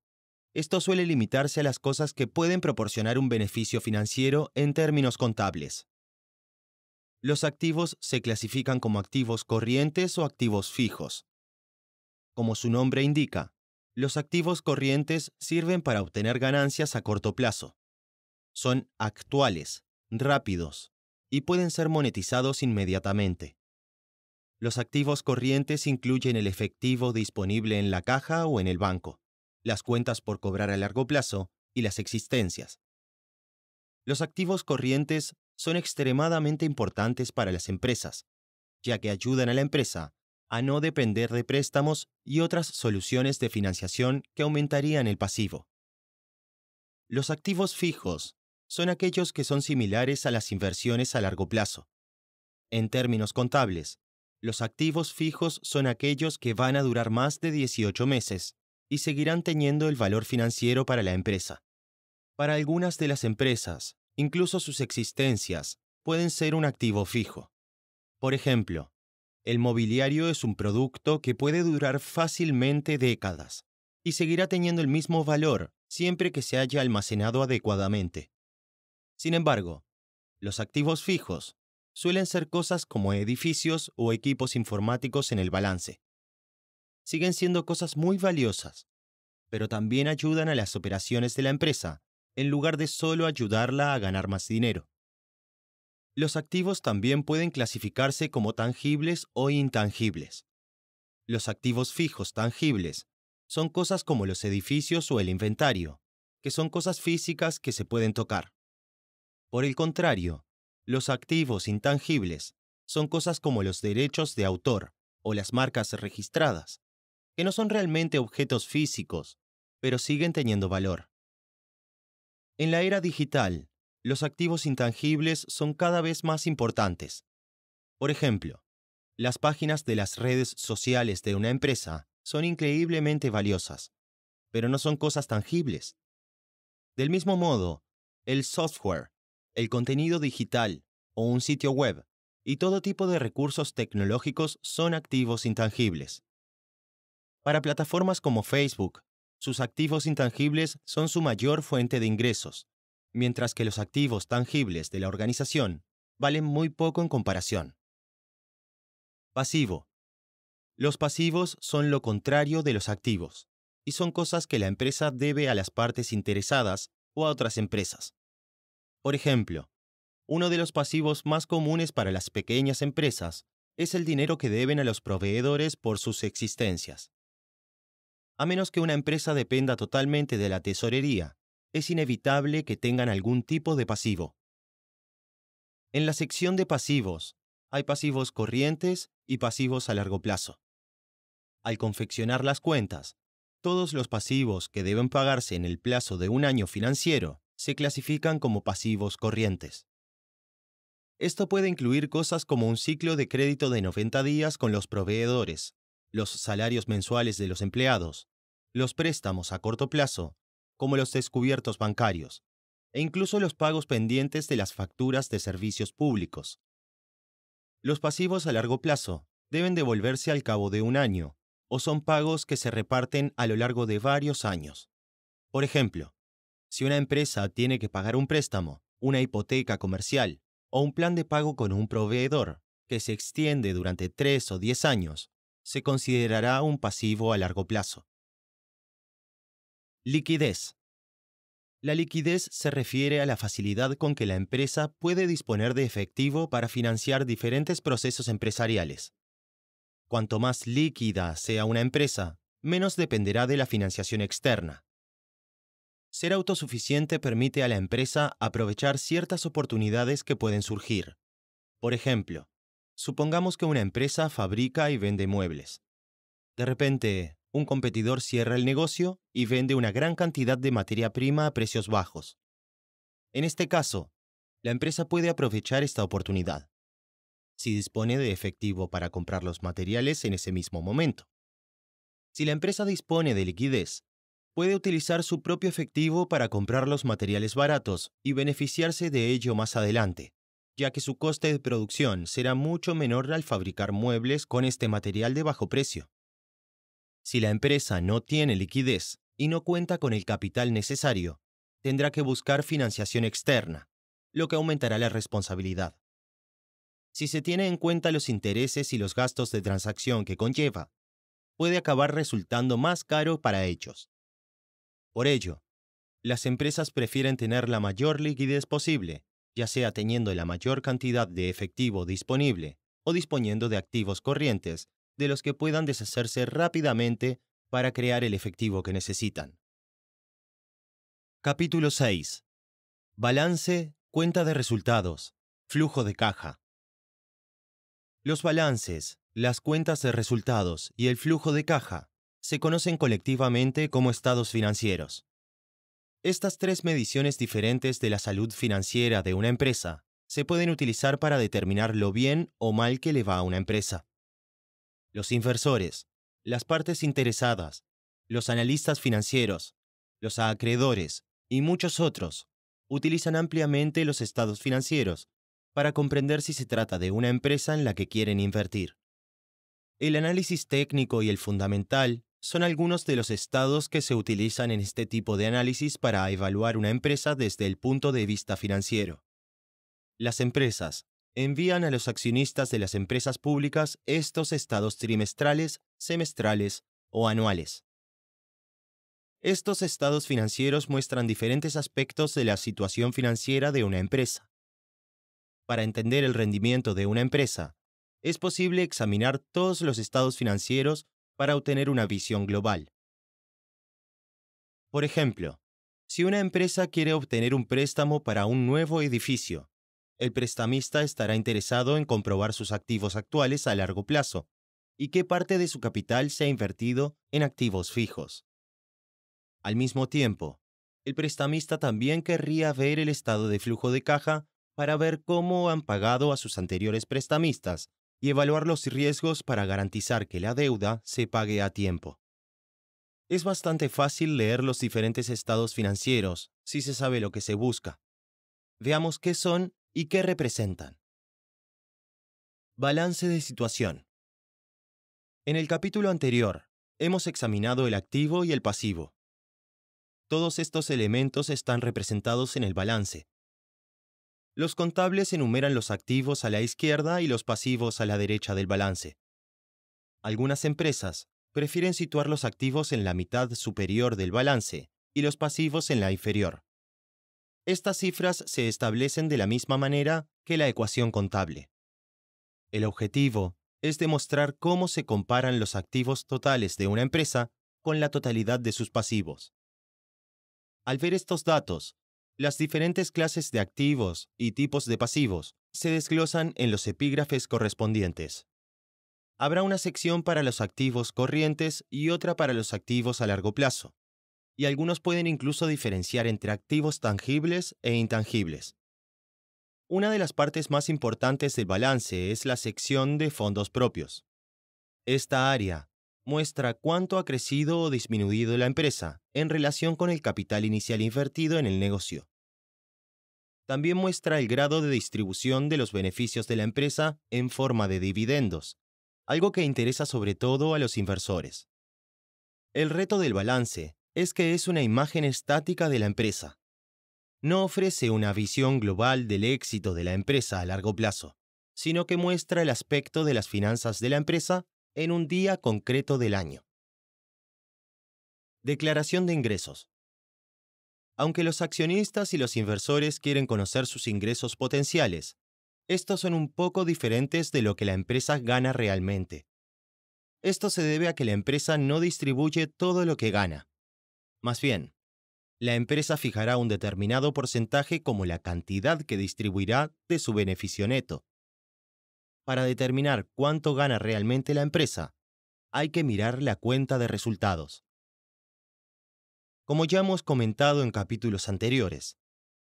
esto suele limitarse a las cosas que pueden proporcionar un beneficio financiero en términos contables. Los activos se clasifican como activos corrientes o activos fijos. Como su nombre indica, los activos corrientes sirven para obtener ganancias a corto plazo. Son actuales, rápidos, y pueden ser monetizados inmediatamente. Los activos corrientes incluyen el efectivo disponible en la caja o en el banco, las cuentas por cobrar a largo plazo y las existencias. Los activos corrientes son extremadamente importantes para las empresas, ya que ayudan a la empresa a no depender de préstamos y otras soluciones de financiación que aumentarían el pasivo. Los activos fijos son aquellos que son similares a las inversiones a largo plazo. En términos contables, los activos fijos son aquellos que van a durar más de 18 meses y seguirán teniendo el valor financiero para la empresa. Para algunas de las empresas, Incluso sus existencias pueden ser un activo fijo. Por ejemplo, el mobiliario es un producto que puede durar fácilmente décadas y seguirá teniendo el mismo valor siempre que se haya almacenado adecuadamente. Sin embargo, los activos fijos suelen ser cosas como edificios o equipos informáticos en el balance. Siguen siendo cosas muy valiosas, pero también ayudan a las operaciones de la empresa en lugar de solo ayudarla a ganar más dinero. Los activos también pueden clasificarse como tangibles o intangibles. Los activos fijos tangibles son cosas como los edificios o el inventario, que son cosas físicas que se pueden tocar. Por el contrario, los activos intangibles son cosas como los derechos de autor o las marcas registradas, que no son realmente objetos físicos, pero siguen teniendo valor. En la era digital, los activos intangibles son cada vez más importantes. Por ejemplo, las páginas de las redes sociales de una empresa son increíblemente valiosas, pero no son cosas tangibles. Del mismo modo, el software, el contenido digital o un sitio web y todo tipo de recursos tecnológicos son activos intangibles. Para plataformas como Facebook, sus activos intangibles son su mayor fuente de ingresos, mientras que los activos tangibles de la organización valen muy poco en comparación. Pasivo. Los pasivos son lo contrario de los activos, y son cosas que la empresa debe a las partes interesadas o a otras empresas. Por ejemplo, uno de los pasivos más comunes para las pequeñas empresas es el dinero que deben a los proveedores por sus existencias. A menos que una empresa dependa totalmente de la tesorería, es inevitable que tengan algún tipo de pasivo. En la sección de pasivos, hay pasivos corrientes y pasivos a largo plazo. Al confeccionar las cuentas, todos los pasivos que deben pagarse en el plazo de un año financiero se clasifican como pasivos corrientes. Esto puede incluir cosas como un ciclo de crédito de 90 días con los proveedores, los salarios mensuales de los empleados, los préstamos a corto plazo, como los descubiertos bancarios, e incluso los pagos pendientes de las facturas de servicios públicos. Los pasivos a largo plazo deben devolverse al cabo de un año, o son pagos que se reparten a lo largo de varios años. Por ejemplo, si una empresa tiene que pagar un préstamo, una hipoteca comercial o un plan de pago con un proveedor que se extiende durante tres o diez años, se considerará un pasivo a largo plazo. Liquidez. La liquidez se refiere a la facilidad con que la empresa puede disponer de efectivo para financiar diferentes procesos empresariales. Cuanto más líquida sea una empresa, menos dependerá de la financiación externa. Ser autosuficiente permite a la empresa aprovechar ciertas oportunidades que pueden surgir. Por ejemplo, Supongamos que una empresa fabrica y vende muebles. De repente, un competidor cierra el negocio y vende una gran cantidad de materia prima a precios bajos. En este caso, la empresa puede aprovechar esta oportunidad, si dispone de efectivo para comprar los materiales en ese mismo momento. Si la empresa dispone de liquidez, puede utilizar su propio efectivo para comprar los materiales baratos y beneficiarse de ello más adelante ya que su coste de producción será mucho menor al fabricar muebles con este material de bajo precio. Si la empresa no tiene liquidez y no cuenta con el capital necesario, tendrá que buscar financiación externa, lo que aumentará la responsabilidad. Si se tiene en cuenta los intereses y los gastos de transacción que conlleva, puede acabar resultando más caro para ellos. Por ello, las empresas prefieren tener la mayor liquidez posible ya sea teniendo la mayor cantidad de efectivo disponible o disponiendo de activos corrientes de los que puedan deshacerse rápidamente para crear el efectivo que necesitan. Capítulo 6. Balance, cuenta de resultados, flujo de caja. Los balances, las cuentas de resultados y el flujo de caja se conocen colectivamente como estados financieros. Estas tres mediciones diferentes de la salud financiera de una empresa se pueden utilizar para determinar lo bien o mal que le va a una empresa. Los inversores, las partes interesadas, los analistas financieros, los acreedores y muchos otros utilizan ampliamente los estados financieros para comprender si se trata de una empresa en la que quieren invertir. El análisis técnico y el fundamental son algunos de los estados que se utilizan en este tipo de análisis para evaluar una empresa desde el punto de vista financiero. Las empresas envían a los accionistas de las empresas públicas estos estados trimestrales, semestrales o anuales. Estos estados financieros muestran diferentes aspectos de la situación financiera de una empresa. Para entender el rendimiento de una empresa, es posible examinar todos los estados financieros para obtener una visión global. Por ejemplo, si una empresa quiere obtener un préstamo para un nuevo edificio, el prestamista estará interesado en comprobar sus activos actuales a largo plazo y qué parte de su capital se ha invertido en activos fijos. Al mismo tiempo, el prestamista también querría ver el estado de flujo de caja para ver cómo han pagado a sus anteriores prestamistas y evaluar los riesgos para garantizar que la deuda se pague a tiempo. Es bastante fácil leer los diferentes estados financieros si se sabe lo que se busca. Veamos qué son y qué representan. Balance de situación. En el capítulo anterior, hemos examinado el activo y el pasivo. Todos estos elementos están representados en el balance, los contables enumeran los activos a la izquierda y los pasivos a la derecha del balance. Algunas empresas prefieren situar los activos en la mitad superior del balance y los pasivos en la inferior. Estas cifras se establecen de la misma manera que la ecuación contable. El objetivo es demostrar cómo se comparan los activos totales de una empresa con la totalidad de sus pasivos. Al ver estos datos, las diferentes clases de activos y tipos de pasivos se desglosan en los epígrafes correspondientes. Habrá una sección para los activos corrientes y otra para los activos a largo plazo, y algunos pueden incluso diferenciar entre activos tangibles e intangibles. Una de las partes más importantes del balance es la sección de fondos propios. Esta área muestra cuánto ha crecido o disminuido la empresa en relación con el capital inicial invertido en el negocio. También muestra el grado de distribución de los beneficios de la empresa en forma de dividendos, algo que interesa sobre todo a los inversores. El reto del balance es que es una imagen estática de la empresa. No ofrece una visión global del éxito de la empresa a largo plazo, sino que muestra el aspecto de las finanzas de la empresa en un día concreto del año. Declaración de ingresos. Aunque los accionistas y los inversores quieren conocer sus ingresos potenciales, estos son un poco diferentes de lo que la empresa gana realmente. Esto se debe a que la empresa no distribuye todo lo que gana. Más bien, la empresa fijará un determinado porcentaje como la cantidad que distribuirá de su beneficio neto. Para determinar cuánto gana realmente la empresa, hay que mirar la cuenta de resultados. Como ya hemos comentado en capítulos anteriores,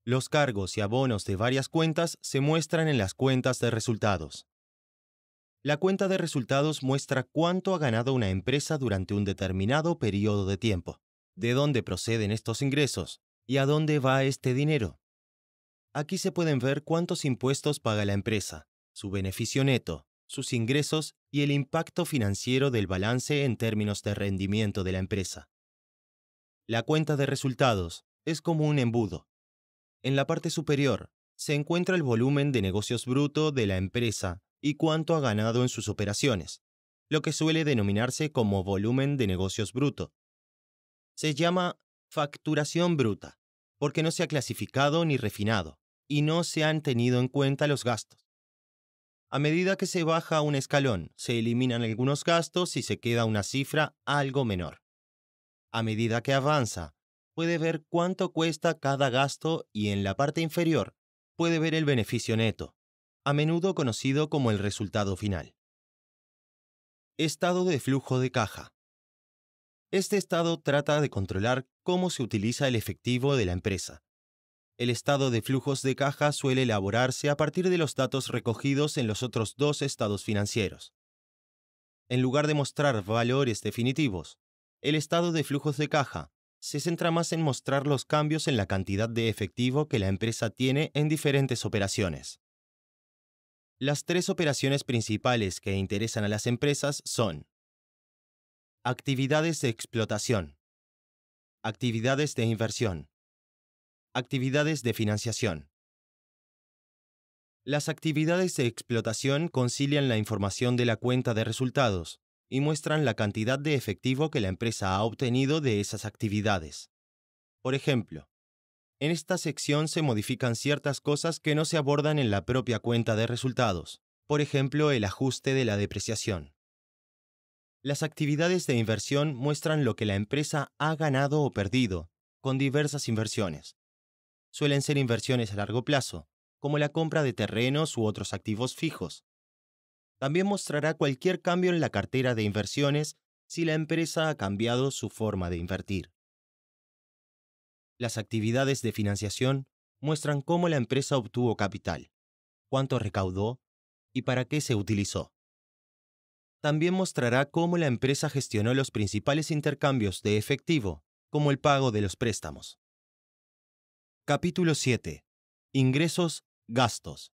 los cargos y abonos de varias cuentas se muestran en las cuentas de resultados. La cuenta de resultados muestra cuánto ha ganado una empresa durante un determinado periodo de tiempo, de dónde proceden estos ingresos y a dónde va este dinero. Aquí se pueden ver cuántos impuestos paga la empresa, su beneficio neto, sus ingresos y el impacto financiero del balance en términos de rendimiento de la empresa. La cuenta de resultados es como un embudo. En la parte superior se encuentra el volumen de negocios bruto de la empresa y cuánto ha ganado en sus operaciones, lo que suele denominarse como volumen de negocios bruto. Se llama facturación bruta, porque no se ha clasificado ni refinado, y no se han tenido en cuenta los gastos. A medida que se baja un escalón, se eliminan algunos gastos y se queda una cifra algo menor. A medida que avanza, puede ver cuánto cuesta cada gasto y en la parte inferior puede ver el beneficio neto, a menudo conocido como el resultado final. Estado de flujo de caja. Este estado trata de controlar cómo se utiliza el efectivo de la empresa el estado de flujos de caja suele elaborarse a partir de los datos recogidos en los otros dos estados financieros. En lugar de mostrar valores definitivos, el estado de flujos de caja se centra más en mostrar los cambios en la cantidad de efectivo que la empresa tiene en diferentes operaciones. Las tres operaciones principales que interesan a las empresas son actividades de explotación, actividades de inversión Actividades de financiación. Las actividades de explotación concilian la información de la cuenta de resultados y muestran la cantidad de efectivo que la empresa ha obtenido de esas actividades. Por ejemplo, en esta sección se modifican ciertas cosas que no se abordan en la propia cuenta de resultados, por ejemplo el ajuste de la depreciación. Las actividades de inversión muestran lo que la empresa ha ganado o perdido con diversas inversiones, suelen ser inversiones a largo plazo, como la compra de terrenos u otros activos fijos. También mostrará cualquier cambio en la cartera de inversiones si la empresa ha cambiado su forma de invertir. Las actividades de financiación muestran cómo la empresa obtuvo capital, cuánto recaudó y para qué se utilizó. También mostrará cómo la empresa gestionó los principales intercambios de efectivo, como el pago de los préstamos. Capítulo 7. Ingresos, gastos.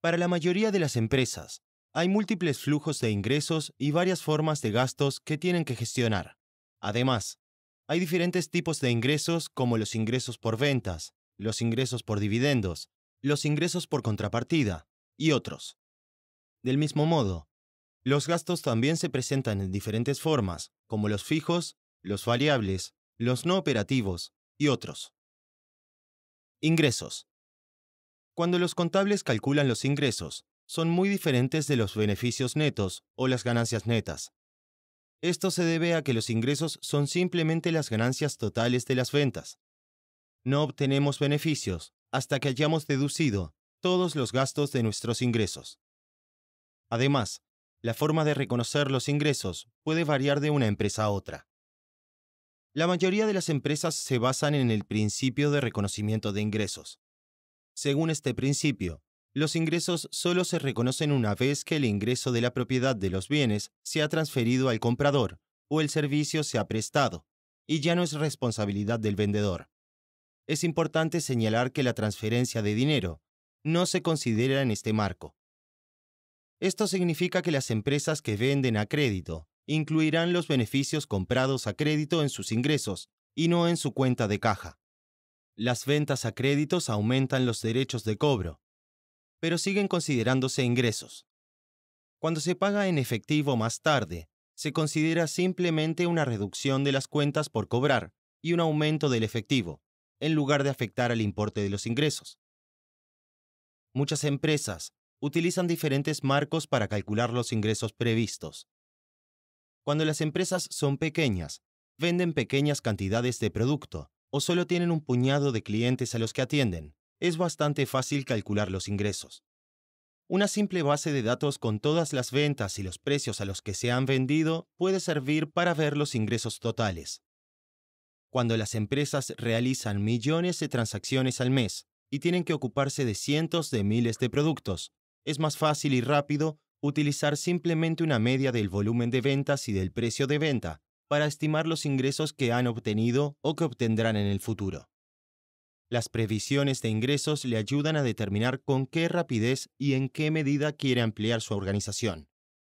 Para la mayoría de las empresas, hay múltiples flujos de ingresos y varias formas de gastos que tienen que gestionar. Además, hay diferentes tipos de ingresos como los ingresos por ventas, los ingresos por dividendos, los ingresos por contrapartida y otros. Del mismo modo, los gastos también se presentan en diferentes formas, como los fijos, los variables, los no operativos y otros. Ingresos. Cuando los contables calculan los ingresos, son muy diferentes de los beneficios netos o las ganancias netas. Esto se debe a que los ingresos son simplemente las ganancias totales de las ventas. No obtenemos beneficios hasta que hayamos deducido todos los gastos de nuestros ingresos. Además, la forma de reconocer los ingresos puede variar de una empresa a otra. La mayoría de las empresas se basan en el principio de reconocimiento de ingresos. Según este principio, los ingresos solo se reconocen una vez que el ingreso de la propiedad de los bienes se ha transferido al comprador o el servicio se ha prestado, y ya no es responsabilidad del vendedor. Es importante señalar que la transferencia de dinero no se considera en este marco. Esto significa que las empresas que venden a crédito incluirán los beneficios comprados a crédito en sus ingresos y no en su cuenta de caja. Las ventas a créditos aumentan los derechos de cobro, pero siguen considerándose ingresos. Cuando se paga en efectivo más tarde, se considera simplemente una reducción de las cuentas por cobrar y un aumento del efectivo, en lugar de afectar al importe de los ingresos. Muchas empresas utilizan diferentes marcos para calcular los ingresos previstos. Cuando las empresas son pequeñas, venden pequeñas cantidades de producto o solo tienen un puñado de clientes a los que atienden, es bastante fácil calcular los ingresos. Una simple base de datos con todas las ventas y los precios a los que se han vendido puede servir para ver los ingresos totales. Cuando las empresas realizan millones de transacciones al mes y tienen que ocuparse de cientos de miles de productos, es más fácil y rápido utilizar simplemente una media del volumen de ventas y del precio de venta para estimar los ingresos que han obtenido o que obtendrán en el futuro. Las previsiones de ingresos le ayudan a determinar con qué rapidez y en qué medida quiere ampliar su organización,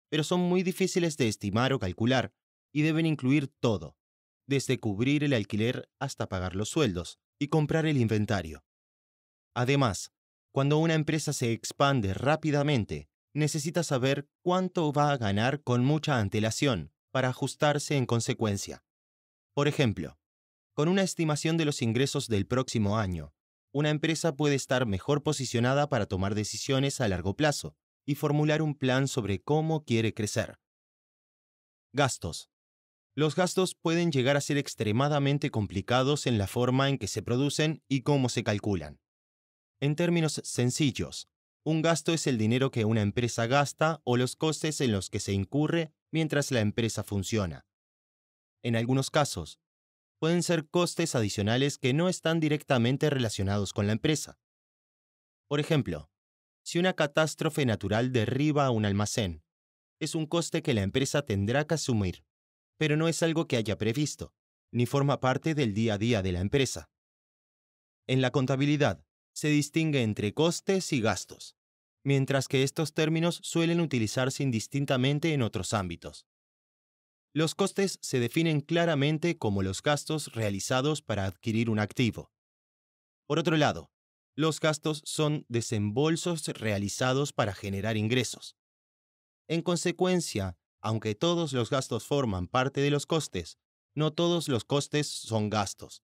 pero son muy difíciles de estimar o calcular y deben incluir todo, desde cubrir el alquiler hasta pagar los sueldos y comprar el inventario. Además, cuando una empresa se expande rápidamente, necesita saber cuánto va a ganar con mucha antelación para ajustarse en consecuencia. Por ejemplo, con una estimación de los ingresos del próximo año, una empresa puede estar mejor posicionada para tomar decisiones a largo plazo y formular un plan sobre cómo quiere crecer. Gastos. Los gastos pueden llegar a ser extremadamente complicados en la forma en que se producen y cómo se calculan. En términos sencillos, un gasto es el dinero que una empresa gasta o los costes en los que se incurre mientras la empresa funciona. En algunos casos, pueden ser costes adicionales que no están directamente relacionados con la empresa. Por ejemplo, si una catástrofe natural derriba un almacén, es un coste que la empresa tendrá que asumir, pero no es algo que haya previsto, ni forma parte del día a día de la empresa. En la contabilidad, se distingue entre costes y gastos, mientras que estos términos suelen utilizarse indistintamente en otros ámbitos. Los costes se definen claramente como los gastos realizados para adquirir un activo. Por otro lado, los gastos son desembolsos realizados para generar ingresos. En consecuencia, aunque todos los gastos forman parte de los costes, no todos los costes son gastos.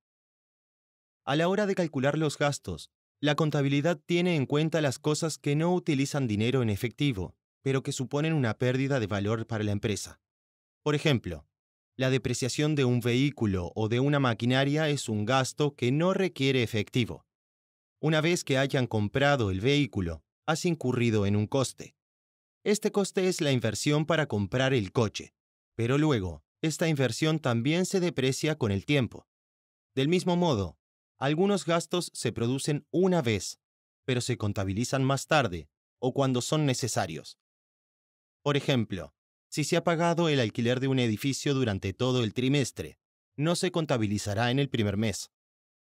A la hora de calcular los gastos, la contabilidad tiene en cuenta las cosas que no utilizan dinero en efectivo, pero que suponen una pérdida de valor para la empresa. Por ejemplo, la depreciación de un vehículo o de una maquinaria es un gasto que no requiere efectivo. Una vez que hayan comprado el vehículo, has incurrido en un coste. Este coste es la inversión para comprar el coche, pero luego, esta inversión también se deprecia con el tiempo. Del mismo modo, algunos gastos se producen una vez, pero se contabilizan más tarde o cuando son necesarios. Por ejemplo, si se ha pagado el alquiler de un edificio durante todo el trimestre, no se contabilizará en el primer mes.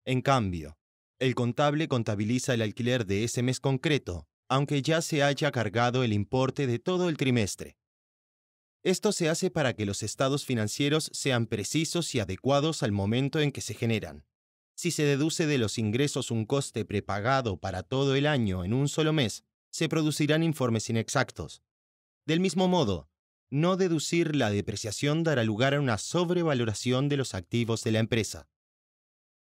En cambio, el contable contabiliza el alquiler de ese mes concreto, aunque ya se haya cargado el importe de todo el trimestre. Esto se hace para que los estados financieros sean precisos y adecuados al momento en que se generan. Si se deduce de los ingresos un coste prepagado para todo el año en un solo mes, se producirán informes inexactos. Del mismo modo, no deducir la depreciación dará lugar a una sobrevaloración de los activos de la empresa.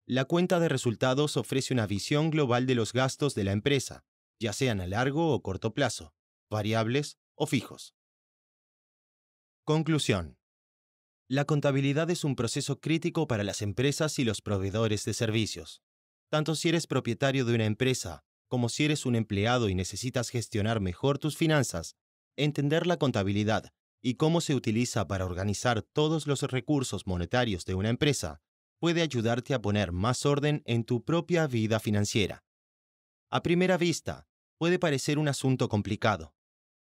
La cuenta de resultados ofrece una visión global de los gastos de la empresa, ya sean a largo o corto plazo, variables o fijos. Conclusión. La contabilidad es un proceso crítico para las empresas y los proveedores de servicios. Tanto si eres propietario de una empresa como si eres un empleado y necesitas gestionar mejor tus finanzas, entender la contabilidad y cómo se utiliza para organizar todos los recursos monetarios de una empresa puede ayudarte a poner más orden en tu propia vida financiera. A primera vista, puede parecer un asunto complicado.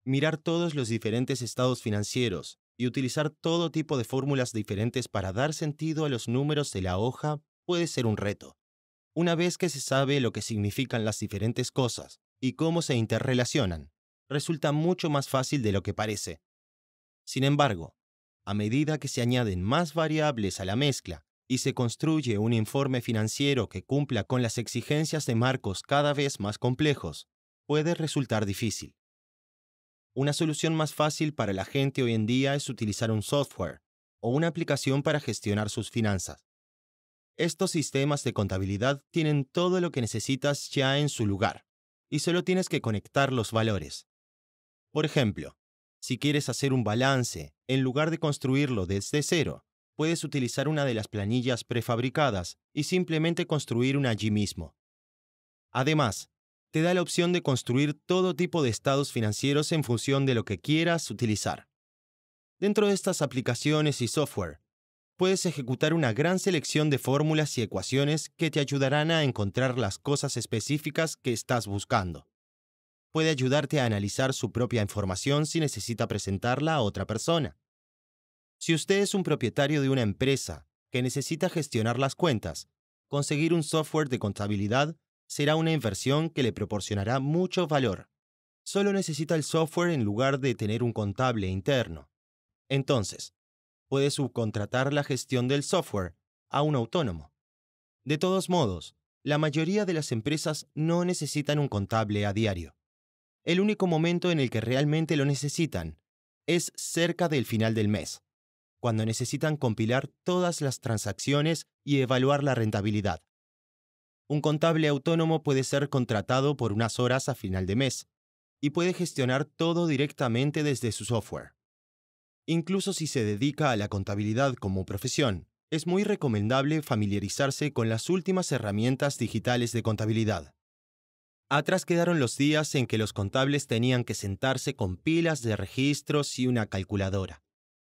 Mirar todos los diferentes estados financieros y utilizar todo tipo de fórmulas diferentes para dar sentido a los números de la hoja puede ser un reto. Una vez que se sabe lo que significan las diferentes cosas y cómo se interrelacionan, resulta mucho más fácil de lo que parece. Sin embargo, a medida que se añaden más variables a la mezcla y se construye un informe financiero que cumpla con las exigencias de marcos cada vez más complejos, puede resultar difícil. Una solución más fácil para la gente hoy en día es utilizar un software o una aplicación para gestionar sus finanzas. Estos sistemas de contabilidad tienen todo lo que necesitas ya en su lugar y solo tienes que conectar los valores. Por ejemplo, si quieres hacer un balance, en lugar de construirlo desde cero, puedes utilizar una de las planillas prefabricadas y simplemente construir una allí mismo. Además, te da la opción de construir todo tipo de estados financieros en función de lo que quieras utilizar. Dentro de estas aplicaciones y software, puedes ejecutar una gran selección de fórmulas y ecuaciones que te ayudarán a encontrar las cosas específicas que estás buscando. Puede ayudarte a analizar su propia información si necesita presentarla a otra persona. Si usted es un propietario de una empresa que necesita gestionar las cuentas, conseguir un software de contabilidad será una inversión que le proporcionará mucho valor. Solo necesita el software en lugar de tener un contable interno. Entonces, puede subcontratar la gestión del software a un autónomo. De todos modos, la mayoría de las empresas no necesitan un contable a diario. El único momento en el que realmente lo necesitan es cerca del final del mes, cuando necesitan compilar todas las transacciones y evaluar la rentabilidad. Un contable autónomo puede ser contratado por unas horas a final de mes y puede gestionar todo directamente desde su software. Incluso si se dedica a la contabilidad como profesión, es muy recomendable familiarizarse con las últimas herramientas digitales de contabilidad. Atrás quedaron los días en que los contables tenían que sentarse con pilas de registros y una calculadora.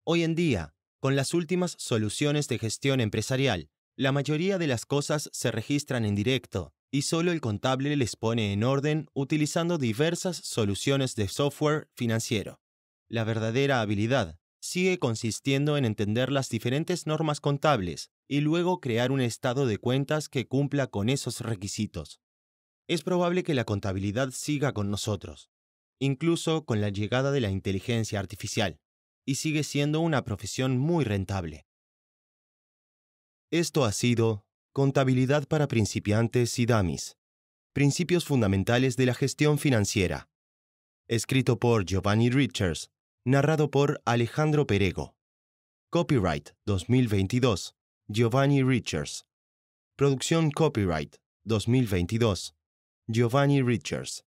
Hoy en día, con las últimas soluciones de gestión empresarial, la mayoría de las cosas se registran en directo y solo el contable les pone en orden utilizando diversas soluciones de software financiero. La verdadera habilidad sigue consistiendo en entender las diferentes normas contables y luego crear un estado de cuentas que cumpla con esos requisitos. Es probable que la contabilidad siga con nosotros, incluso con la llegada de la inteligencia artificial, y sigue siendo una profesión muy rentable. Esto ha sido Contabilidad para principiantes y Damis. Principios fundamentales de la gestión financiera. Escrito por Giovanni Richards. Narrado por Alejandro Perego. Copyright 2022. Giovanni Richards. Producción Copyright 2022. Giovanni Richards.